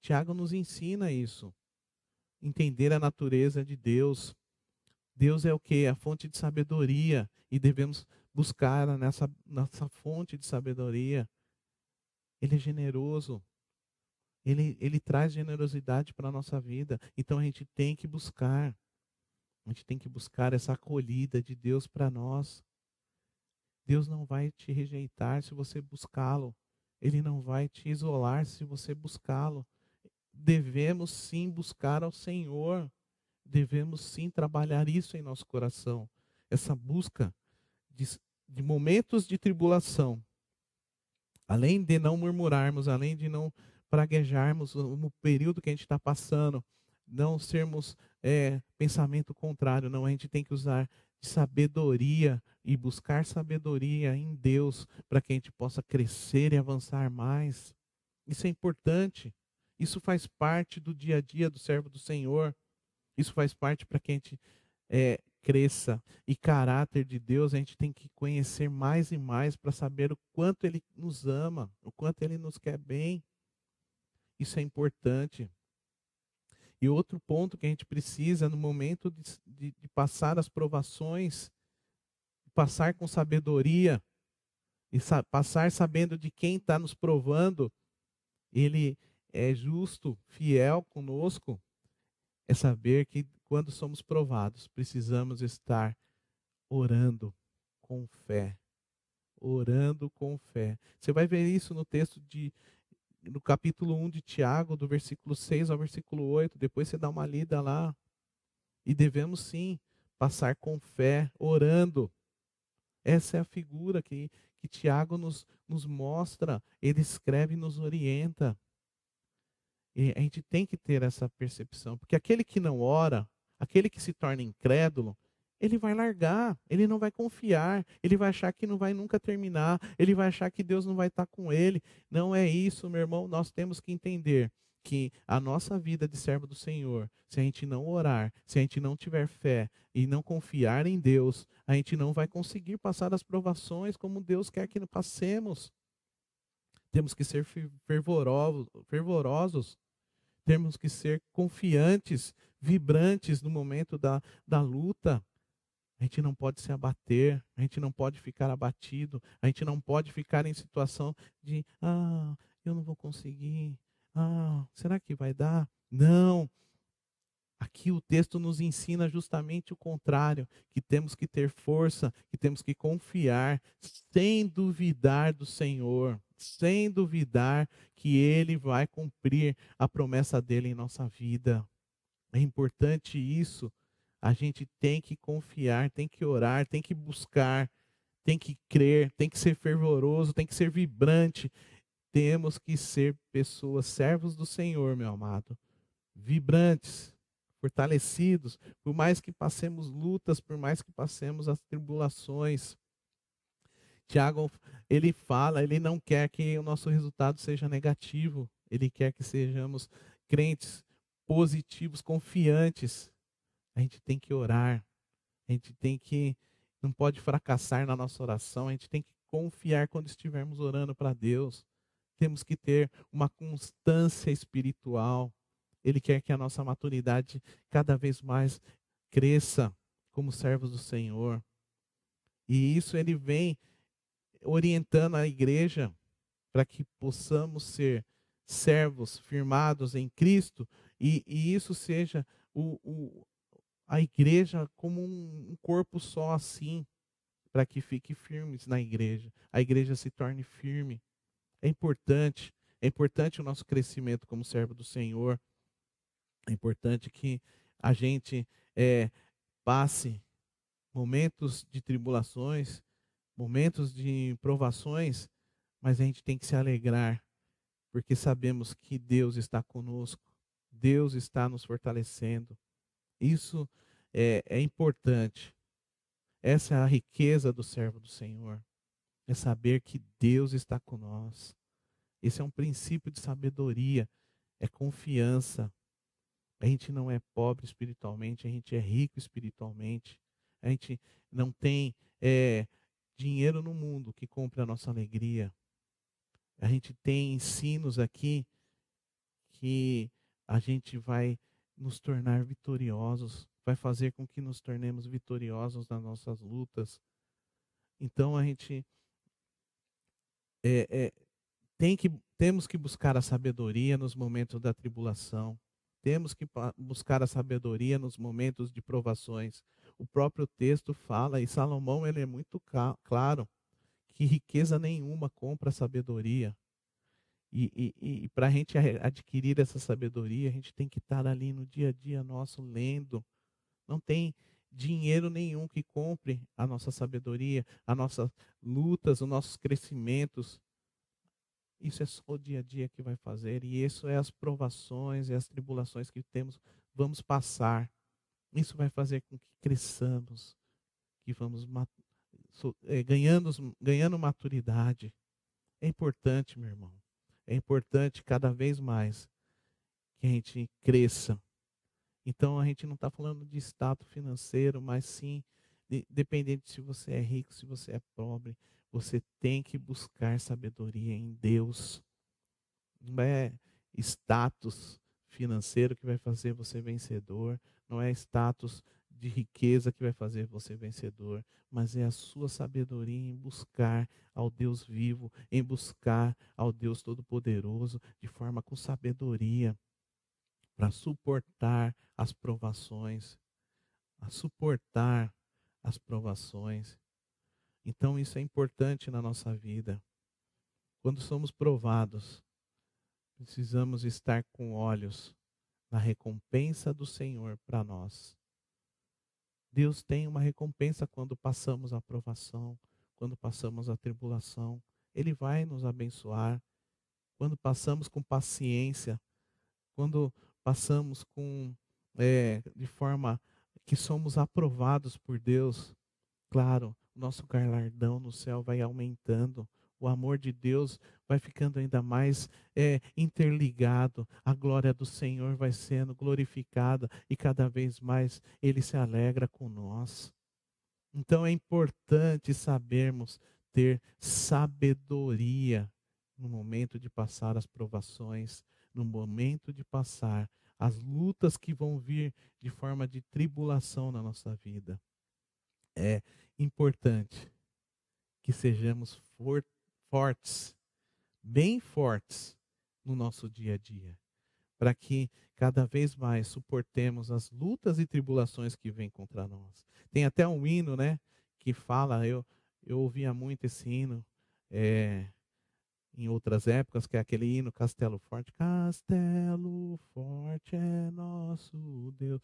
Tiago nos ensina isso. Entender a natureza de Deus. Deus é o que? A fonte de sabedoria. E devemos buscar nessa, nessa fonte de sabedoria. Ele é generoso. Ele, ele traz generosidade para a nossa vida. Então a gente tem que buscar. A gente tem que buscar essa acolhida de Deus para nós. Deus não vai te rejeitar se você buscá-lo. Ele não vai te isolar se você buscá-lo. Devemos sim buscar ao Senhor. Devemos sim trabalhar isso em nosso coração. Essa busca de, de momentos de tribulação. Além de não murmurarmos, além de não praguejarmos no período que a gente está passando, não sermos é, pensamento contrário, não. A gente tem que usar de sabedoria e buscar sabedoria em Deus para que a gente possa crescer e avançar mais. Isso é importante. Isso faz parte do dia a dia do servo do Senhor. Isso faz parte para que a gente é, cresça. E caráter de Deus a gente tem que conhecer mais e mais para saber o quanto Ele nos ama, o quanto Ele nos quer bem. Isso é importante. E outro ponto que a gente precisa no momento de, de, de passar as provações, passar com sabedoria, e sa passar sabendo de quem está nos provando, ele é justo, fiel conosco, é saber que quando somos provados, precisamos estar orando com fé. Orando com fé. Você vai ver isso no texto de no capítulo 1 de Tiago, do versículo 6 ao versículo 8. Depois você dá uma lida lá. E devemos sim passar com fé, orando. Essa é a figura que, que Tiago nos, nos mostra, ele escreve e nos orienta. E a gente tem que ter essa percepção, porque aquele que não ora, aquele que se torna incrédulo, ele vai largar, ele não vai confiar, ele vai achar que não vai nunca terminar, ele vai achar que Deus não vai estar com ele. Não é isso, meu irmão, nós temos que entender que a nossa vida de servo do Senhor, se a gente não orar, se a gente não tiver fé e não confiar em Deus, a gente não vai conseguir passar as provações como Deus quer que passemos. Temos que ser fervorosos, fervorosos temos que ser confiantes, vibrantes no momento da, da luta. A gente não pode se abater, a gente não pode ficar abatido, a gente não pode ficar em situação de, ah, eu não vou conseguir, ah, será que vai dar? Não. Aqui o texto nos ensina justamente o contrário, que temos que ter força, que temos que confiar, sem duvidar do Senhor, sem duvidar que Ele vai cumprir a promessa dele em nossa vida. É importante isso, a gente tem que confiar, tem que orar, tem que buscar, tem que crer, tem que ser fervoroso, tem que ser vibrante. Temos que ser pessoas, servos do Senhor, meu amado, vibrantes, fortalecidos, por mais que passemos lutas, por mais que passemos as tribulações. Tiago, ele fala, ele não quer que o nosso resultado seja negativo, ele quer que sejamos crentes positivos, confiantes, a gente tem que orar. A gente tem que não pode fracassar na nossa oração. A gente tem que confiar quando estivermos orando para Deus. Temos que ter uma constância espiritual. Ele quer que a nossa maturidade cada vez mais cresça como servos do Senhor. E isso ele vem orientando a igreja para que possamos ser servos firmados em Cristo e, e isso seja o, o, a igreja como um corpo só assim, para que fique firmes na igreja, a igreja se torne firme. É importante, é importante o nosso crescimento como servo do Senhor. É importante que a gente é, passe momentos de tribulações, momentos de provações, mas a gente tem que se alegrar, porque sabemos que Deus está conosco, Deus está nos fortalecendo. Isso é, é importante. Essa é a riqueza do servo do Senhor. É saber que Deus está com nós. Esse é um princípio de sabedoria, é confiança. A gente não é pobre espiritualmente, a gente é rico espiritualmente. A gente não tem é, dinheiro no mundo que compre a nossa alegria. A gente tem ensinos aqui que a gente vai nos tornar vitoriosos vai fazer com que nos tornemos vitoriosos nas nossas lutas. Então a gente é, é, tem que, temos que buscar a sabedoria nos momentos da tribulação. Temos que buscar a sabedoria nos momentos de provações. O próprio texto fala, e Salomão ele é muito claro, que riqueza nenhuma compra sabedoria. E, e, e para a gente adquirir essa sabedoria, a gente tem que estar ali no dia a dia nosso lendo, não tem dinheiro nenhum que compre a nossa sabedoria, as nossas lutas, os nossos crescimentos. Isso é só o dia a dia que vai fazer e isso é as provações e as tribulações que temos vamos passar. Isso vai fazer com que cresçamos, que vamos eh, ganhando, ganhando maturidade. É importante, meu irmão. É importante cada vez mais que a gente cresça então a gente não está falando de status financeiro, mas sim, de, dependente se você é rico, se você é pobre, você tem que buscar sabedoria em Deus. Não é status financeiro que vai fazer você vencedor, não é status de riqueza que vai fazer você vencedor, mas é a sua sabedoria em buscar ao Deus vivo, em buscar ao Deus Todo-Poderoso, de forma com sabedoria para suportar as provações, a suportar as provações. Então isso é importante na nossa vida. Quando somos provados, precisamos estar com olhos na recompensa do Senhor para nós. Deus tem uma recompensa quando passamos a provação, quando passamos a tribulação. Ele vai nos abençoar. Quando passamos com paciência, quando passamos com é, de forma que somos aprovados por Deus, claro, o nosso galardão no céu vai aumentando, o amor de Deus vai ficando ainda mais é, interligado, a glória do Senhor vai sendo glorificada e cada vez mais Ele se alegra com nós. Então é importante sabermos ter sabedoria no momento de passar as provações, no momento de passar as lutas que vão vir de forma de tribulação na nossa vida. É importante que sejamos fortes, bem fortes no nosso dia a dia, para que cada vez mais suportemos as lutas e tribulações que vêm contra nós. Tem até um hino, né, que fala, eu eu ouvia muito esse hino, é, em outras épocas, que é aquele hino Castelo Forte. Castelo Forte é nosso Deus.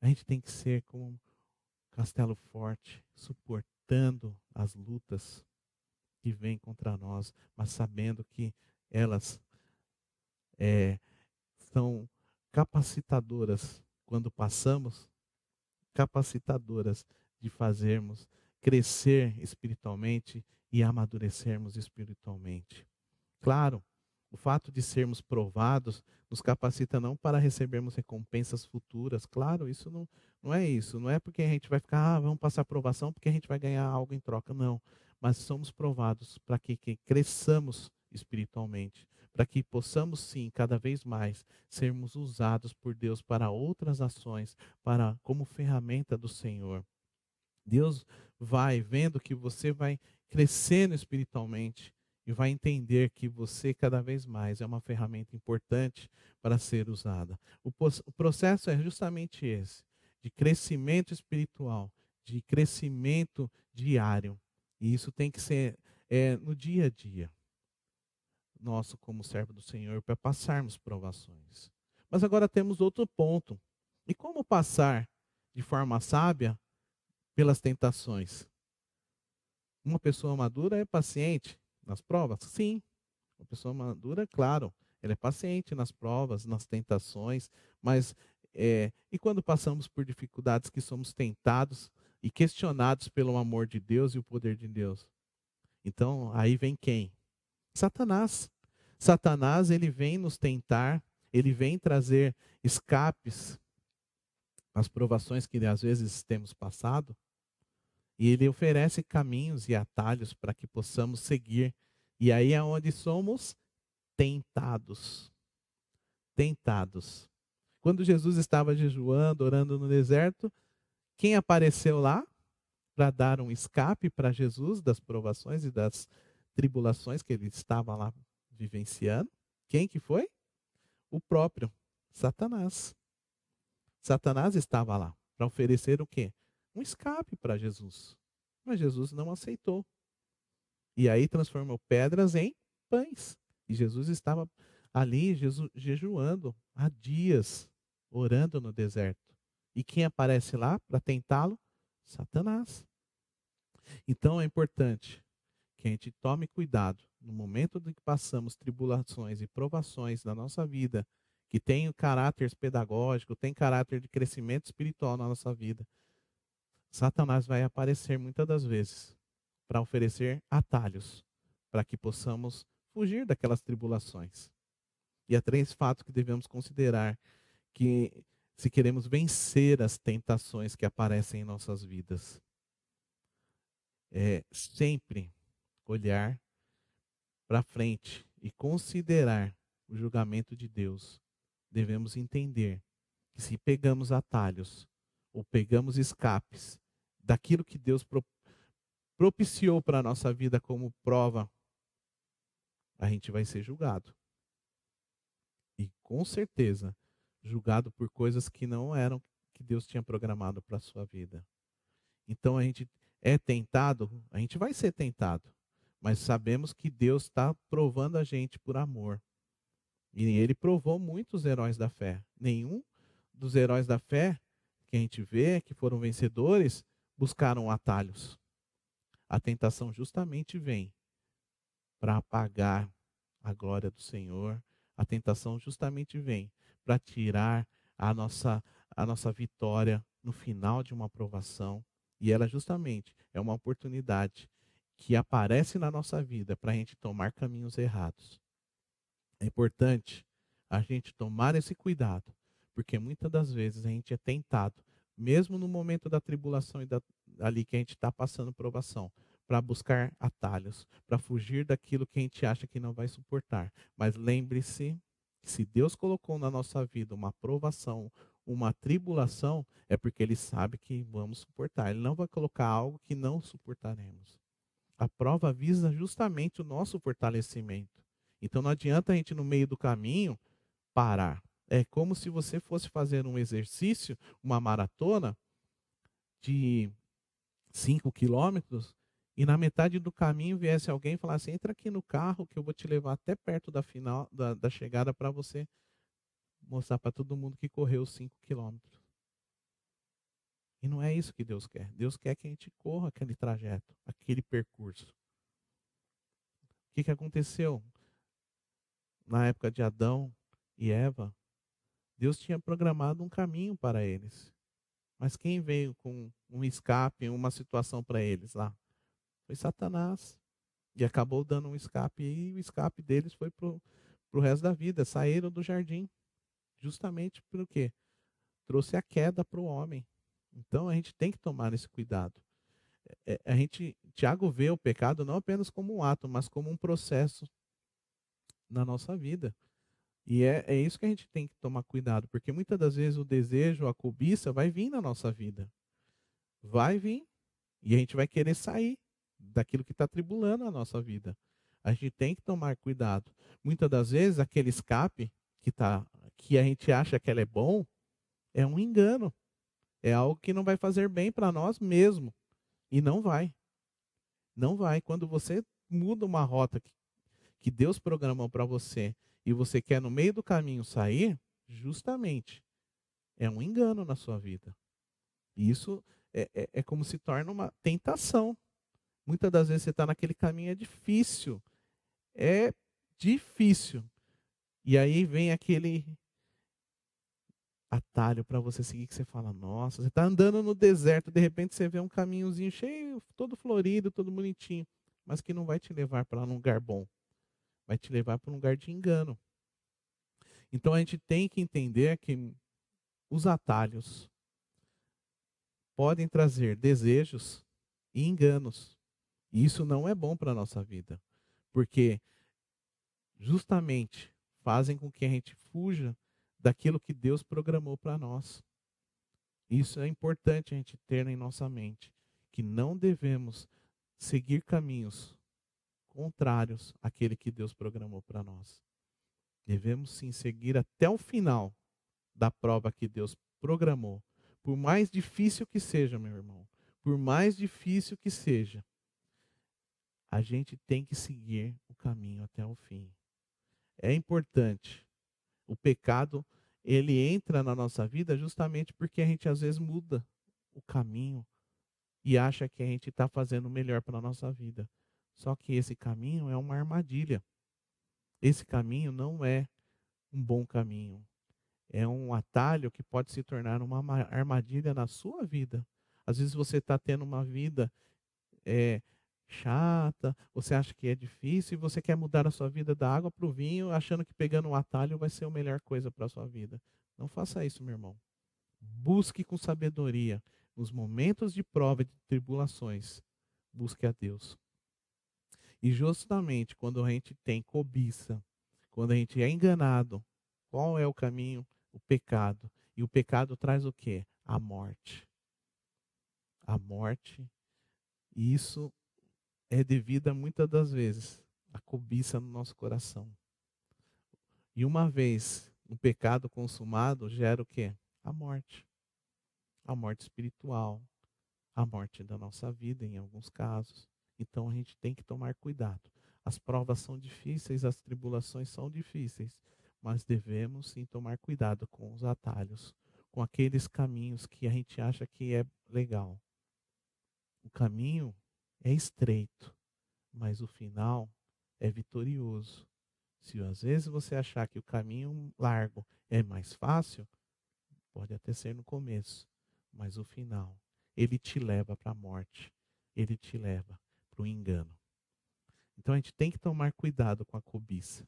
A gente tem que ser como Castelo Forte, suportando as lutas que vêm contra nós, mas sabendo que elas é, são capacitadoras quando passamos capacitadoras de fazermos crescer espiritualmente e amadurecermos espiritualmente. Claro, o fato de sermos provados nos capacita não para recebermos recompensas futuras. Claro, isso não, não é isso. Não é porque a gente vai ficar, ah, vamos passar provação porque a gente vai ganhar algo em troca. Não. Mas somos provados para que, que cresçamos espiritualmente, para que possamos sim, cada vez mais, sermos usados por Deus para outras ações, para como ferramenta do Senhor. Deus vai vendo que você vai crescendo espiritualmente e vai entender que você cada vez mais é uma ferramenta importante para ser usada. O, processo é justamente esse, de crescimento espiritual, de crescimento diário. E isso tem que ser é, no dia a dia nosso como servo do Senhor para passarmos provações. Mas agora temos outro ponto. E como passar de forma sábia pelas tentações. Uma pessoa madura é paciente nas provas? Sim. Uma pessoa madura, claro, ela é paciente nas provas, nas tentações, mas é, e quando passamos por dificuldades que somos tentados e questionados pelo amor de Deus e o poder de Deus? Então, aí vem quem? Satanás. Satanás, ele vem nos tentar, ele vem trazer escapes às provações que às vezes temos passado, e ele oferece caminhos e atalhos para que possamos seguir. E aí é onde somos tentados. Tentados. Quando Jesus estava jejuando, orando no deserto, quem apareceu lá para dar um escape para Jesus das provações e das tribulações que ele estava lá vivenciando? Quem que foi? O próprio Satanás. Satanás estava lá para oferecer o quê? um escape para Jesus. Mas Jesus não aceitou. E aí transformou pedras em pães. E Jesus estava ali Jesus, jejuando há dias, orando no deserto. E quem aparece lá para tentá-lo? Satanás. Então é importante que a gente tome cuidado no momento em que passamos tribulações e provações da nossa vida, que tem caráter pedagógico, tem caráter de crescimento espiritual na nossa vida, Satanás vai aparecer muitas das vezes para oferecer atalhos para que possamos fugir daquelas tribulações. E há é três fatos que devemos considerar que se queremos vencer as tentações que aparecem em nossas vidas. É sempre olhar para frente e considerar o julgamento de Deus. Devemos entender que se pegamos atalhos ou pegamos escapes, daquilo que Deus propiciou para a nossa vida como prova, a gente vai ser julgado. E com certeza, julgado por coisas que não eram que Deus tinha programado para a sua vida. Então a gente é tentado, a gente vai ser tentado, mas sabemos que Deus está provando a gente por amor. E ele provou muitos heróis da fé. Nenhum dos heróis da fé que a gente vê, que foram vencedores, buscaram atalhos. A tentação justamente vem para apagar a glória do Senhor. A tentação justamente vem para tirar a nossa, a nossa vitória no final de uma aprovação. E ela justamente é uma oportunidade que aparece na nossa vida para a gente tomar caminhos errados. É importante a gente tomar esse cuidado, porque muitas das vezes a gente é tentado mesmo no momento da tribulação e da, ali que a gente está passando provação, para buscar atalhos, para fugir daquilo que a gente acha que não vai suportar. Mas lembre-se que se Deus colocou na nossa vida uma provação, uma tribulação, é porque Ele sabe que vamos suportar. Ele não vai colocar algo que não suportaremos. A prova visa justamente o nosso fortalecimento. Então não adianta a gente, no meio do caminho, parar. É como se você fosse fazer um exercício, uma maratona de 5 quilômetros e na metade do caminho viesse alguém e falasse: entra aqui no carro que eu vou te levar até perto da final da, da chegada para você mostrar para todo mundo que correu os 5 quilômetros. E não é isso que Deus quer. Deus quer que a gente corra aquele trajeto, aquele percurso. O que, que aconteceu? Na época de Adão e Eva, Deus tinha programado um caminho para eles. Mas quem veio com um escape, uma situação para eles lá? Foi Satanás. E acabou dando um escape, e o escape deles foi para o resto da vida. Saíram do jardim. Justamente pelo quê? Trouxe a queda para o homem. Então a gente tem que tomar esse cuidado. É, é, a gente, Tiago vê o pecado não apenas como um ato, mas como um processo na nossa vida. E é, é isso que a gente tem que tomar cuidado, porque muitas das vezes o desejo, a cobiça vai vir na nossa vida. Vai vir. E a gente vai querer sair daquilo que está tribulando a nossa vida. A gente tem que tomar cuidado. Muitas das vezes aquele escape que, tá, que a gente acha que ela é bom é um engano. É algo que não vai fazer bem para nós mesmos. E não vai. Não vai. Quando você muda uma rota que, que Deus programou para você e você quer no meio do caminho sair, justamente é um engano na sua vida. isso é, é, é como se torna uma tentação. Muitas das vezes você está naquele caminho, é difícil. É difícil. E aí vem aquele atalho para você seguir que você fala: "Nossa, você está andando no deserto, de repente você vê um caminhozinho cheio, todo florido, todo bonitinho, mas que não vai te levar para um lugar bom vai te levar para um lugar de engano. Então a gente tem que entender que os atalhos podem trazer desejos e enganos. E isso não é bom para a nossa vida, porque justamente fazem com que a gente fuja daquilo que Deus programou para nós. Isso é importante a gente ter em nossa mente, que não devemos seguir caminhos contrários àquele que Deus programou para nós. Devemos sim seguir até o final da prova que Deus programou. Por mais difícil que seja, meu irmão, por mais difícil que seja, a gente tem que seguir o caminho até o fim. É importante. O pecado, ele entra na nossa vida justamente porque a gente às vezes muda o caminho e acha que a gente está fazendo o melhor para a nossa vida. Só que esse caminho é uma armadilha. Esse caminho não é um bom caminho. É um atalho que pode se tornar uma armadilha na sua vida. Às vezes você está tendo uma vida é, chata, você acha que é difícil e você quer mudar a sua vida da água para o vinho, achando que pegando um atalho vai ser a melhor coisa para a sua vida. Não faça isso, meu irmão. Busque com sabedoria nos momentos de prova e de tribulações. Busque a Deus. E justamente quando a gente tem cobiça, quando a gente é enganado, qual é o caminho? O pecado. E o pecado traz o quê? A morte. A morte. E isso é devida muitas das vezes à cobiça no nosso coração. E uma vez o pecado consumado gera o quê? A morte. A morte espiritual, a morte da nossa vida em alguns casos. Então a gente tem que tomar cuidado. As provas são difíceis, as tribulações são difíceis, mas devemos sim tomar cuidado com os atalhos, com aqueles caminhos que a gente acha que é legal. O caminho é estreito, mas o final é vitorioso. Se às vezes você achar que o caminho largo é mais fácil, pode até ser no começo, mas o final, ele te leva para a morte, ele te leva para o engano. Então a gente tem que tomar cuidado com a cobiça.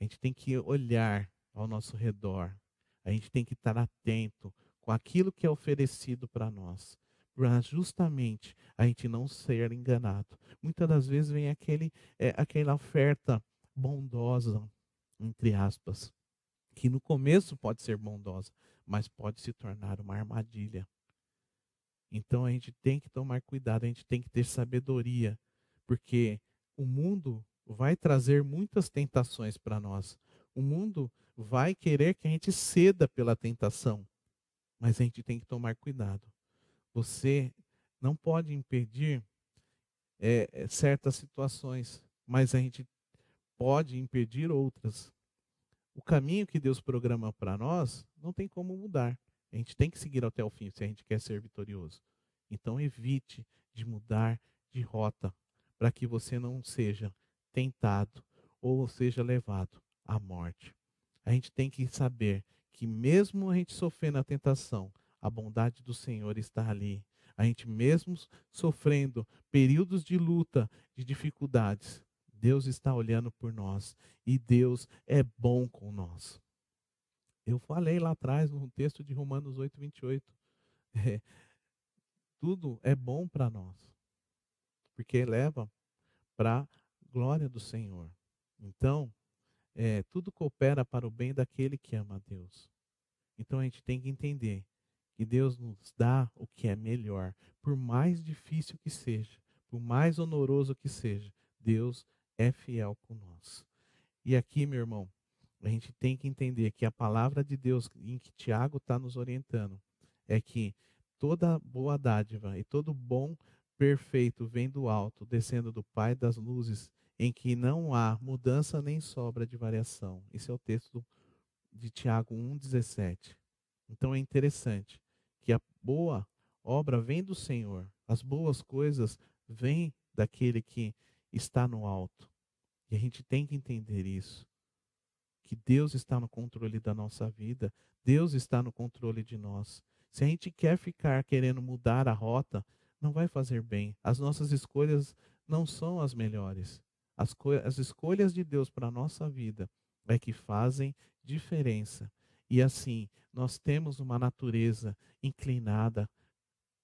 A gente tem que olhar ao nosso redor. A gente tem que estar atento com aquilo que é oferecido para nós, para justamente a gente não ser enganado. Muitas das vezes vem aquele, é, aquela oferta bondosa, entre aspas, que no começo pode ser bondosa, mas pode se tornar uma armadilha. Então a gente tem que tomar cuidado, a gente tem que ter sabedoria, porque o mundo vai trazer muitas tentações para nós. O mundo vai querer que a gente ceda pela tentação, mas a gente tem que tomar cuidado. Você não pode impedir é, é certas situações, mas a gente pode impedir outras. O caminho que Deus programa para nós não tem como mudar. A gente tem que seguir até o fim se a gente quer ser vitorioso. Então evite de mudar de rota para que você não seja tentado ou seja levado à morte. A gente tem que saber que mesmo a gente sofrendo a tentação, a bondade do Senhor está ali. A gente mesmo sofrendo períodos de luta, de dificuldades, Deus está olhando por nós e Deus é bom com nós. Eu falei lá atrás no texto de Romanos 8, 28. É, tudo é bom para nós, porque leva para a glória do Senhor. Então, é, tudo coopera para o bem daquele que ama a Deus. Então a gente tem que entender que Deus nos dá o que é melhor, por mais difícil que seja, por mais honoroso que seja, Deus é fiel com nós. E aqui, meu irmão, a gente tem que entender que a palavra de Deus em que Tiago está nos orientando é que toda boa dádiva e todo bom perfeito vem do alto, descendo do Pai das luzes, em que não há mudança nem sobra de variação. Esse é o texto de Tiago 1,17. Então é interessante que a boa obra vem do Senhor, as boas coisas vêm daquele que está no alto. E a gente tem que entender isso que Deus está no controle da nossa vida, Deus está no controle de nós. Se a gente quer ficar querendo mudar a rota, não vai fazer bem. As nossas escolhas não são as melhores. As, as escolhas de Deus para a nossa vida é que fazem diferença. E assim, nós temos uma natureza inclinada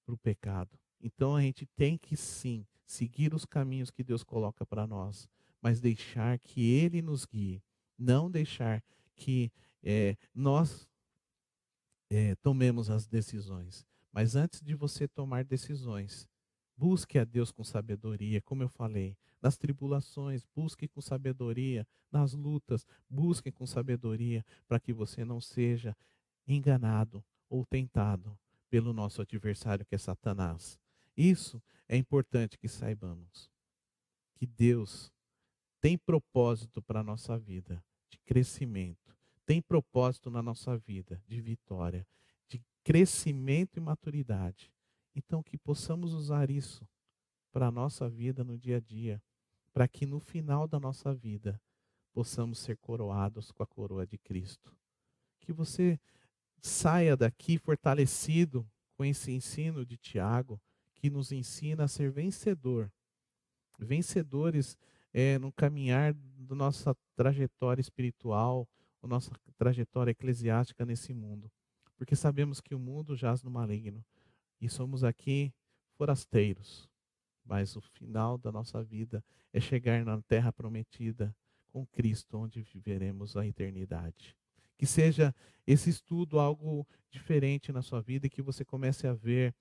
para o pecado. Então a gente tem que sim seguir os caminhos que Deus coloca para nós, mas deixar que Ele nos guie não deixar que é, nós é, tomemos as decisões. Mas antes de você tomar decisões, busque a Deus com sabedoria, como eu falei. Nas tribulações, busque com sabedoria. Nas lutas, busque com sabedoria, para que você não seja enganado ou tentado pelo nosso adversário que é Satanás. Isso é importante que saibamos. Que Deus tem propósito para a nossa vida de crescimento, tem propósito na nossa vida de vitória, de crescimento e maturidade. Então, que possamos usar isso para a nossa vida no dia a dia, para que no final da nossa vida possamos ser coroados com a coroa de Cristo. Que você saia daqui fortalecido com esse ensino de Tiago, que nos ensina a ser vencedor. Vencedores é, no caminhar da nossa trajetória espiritual, a nossa trajetória eclesiástica nesse mundo. Porque sabemos que o mundo jaz no maligno e somos aqui forasteiros. Mas o final da nossa vida é chegar na terra prometida com Cristo, onde viveremos a eternidade. Que seja esse estudo algo diferente na sua vida e que você comece a ver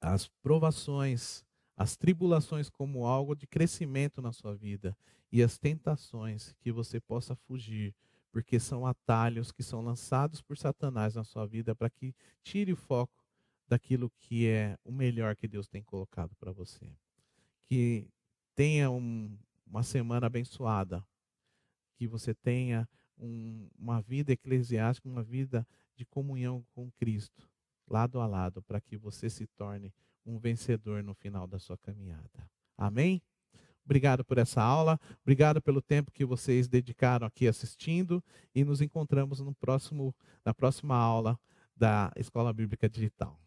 as provações as tribulações como algo de crescimento na sua vida e as tentações que você possa fugir, porque são atalhos que são lançados por Satanás na sua vida para que tire o foco daquilo que é o melhor que Deus tem colocado para você. Que tenha um, uma semana abençoada, que você tenha um, uma vida eclesiástica, uma vida de comunhão com Cristo, lado a lado, para que você se torne um vencedor no final da sua caminhada. Amém? Obrigado por essa aula, obrigado pelo tempo que vocês dedicaram aqui assistindo e nos encontramos no próximo, na próxima aula da Escola Bíblica Digital.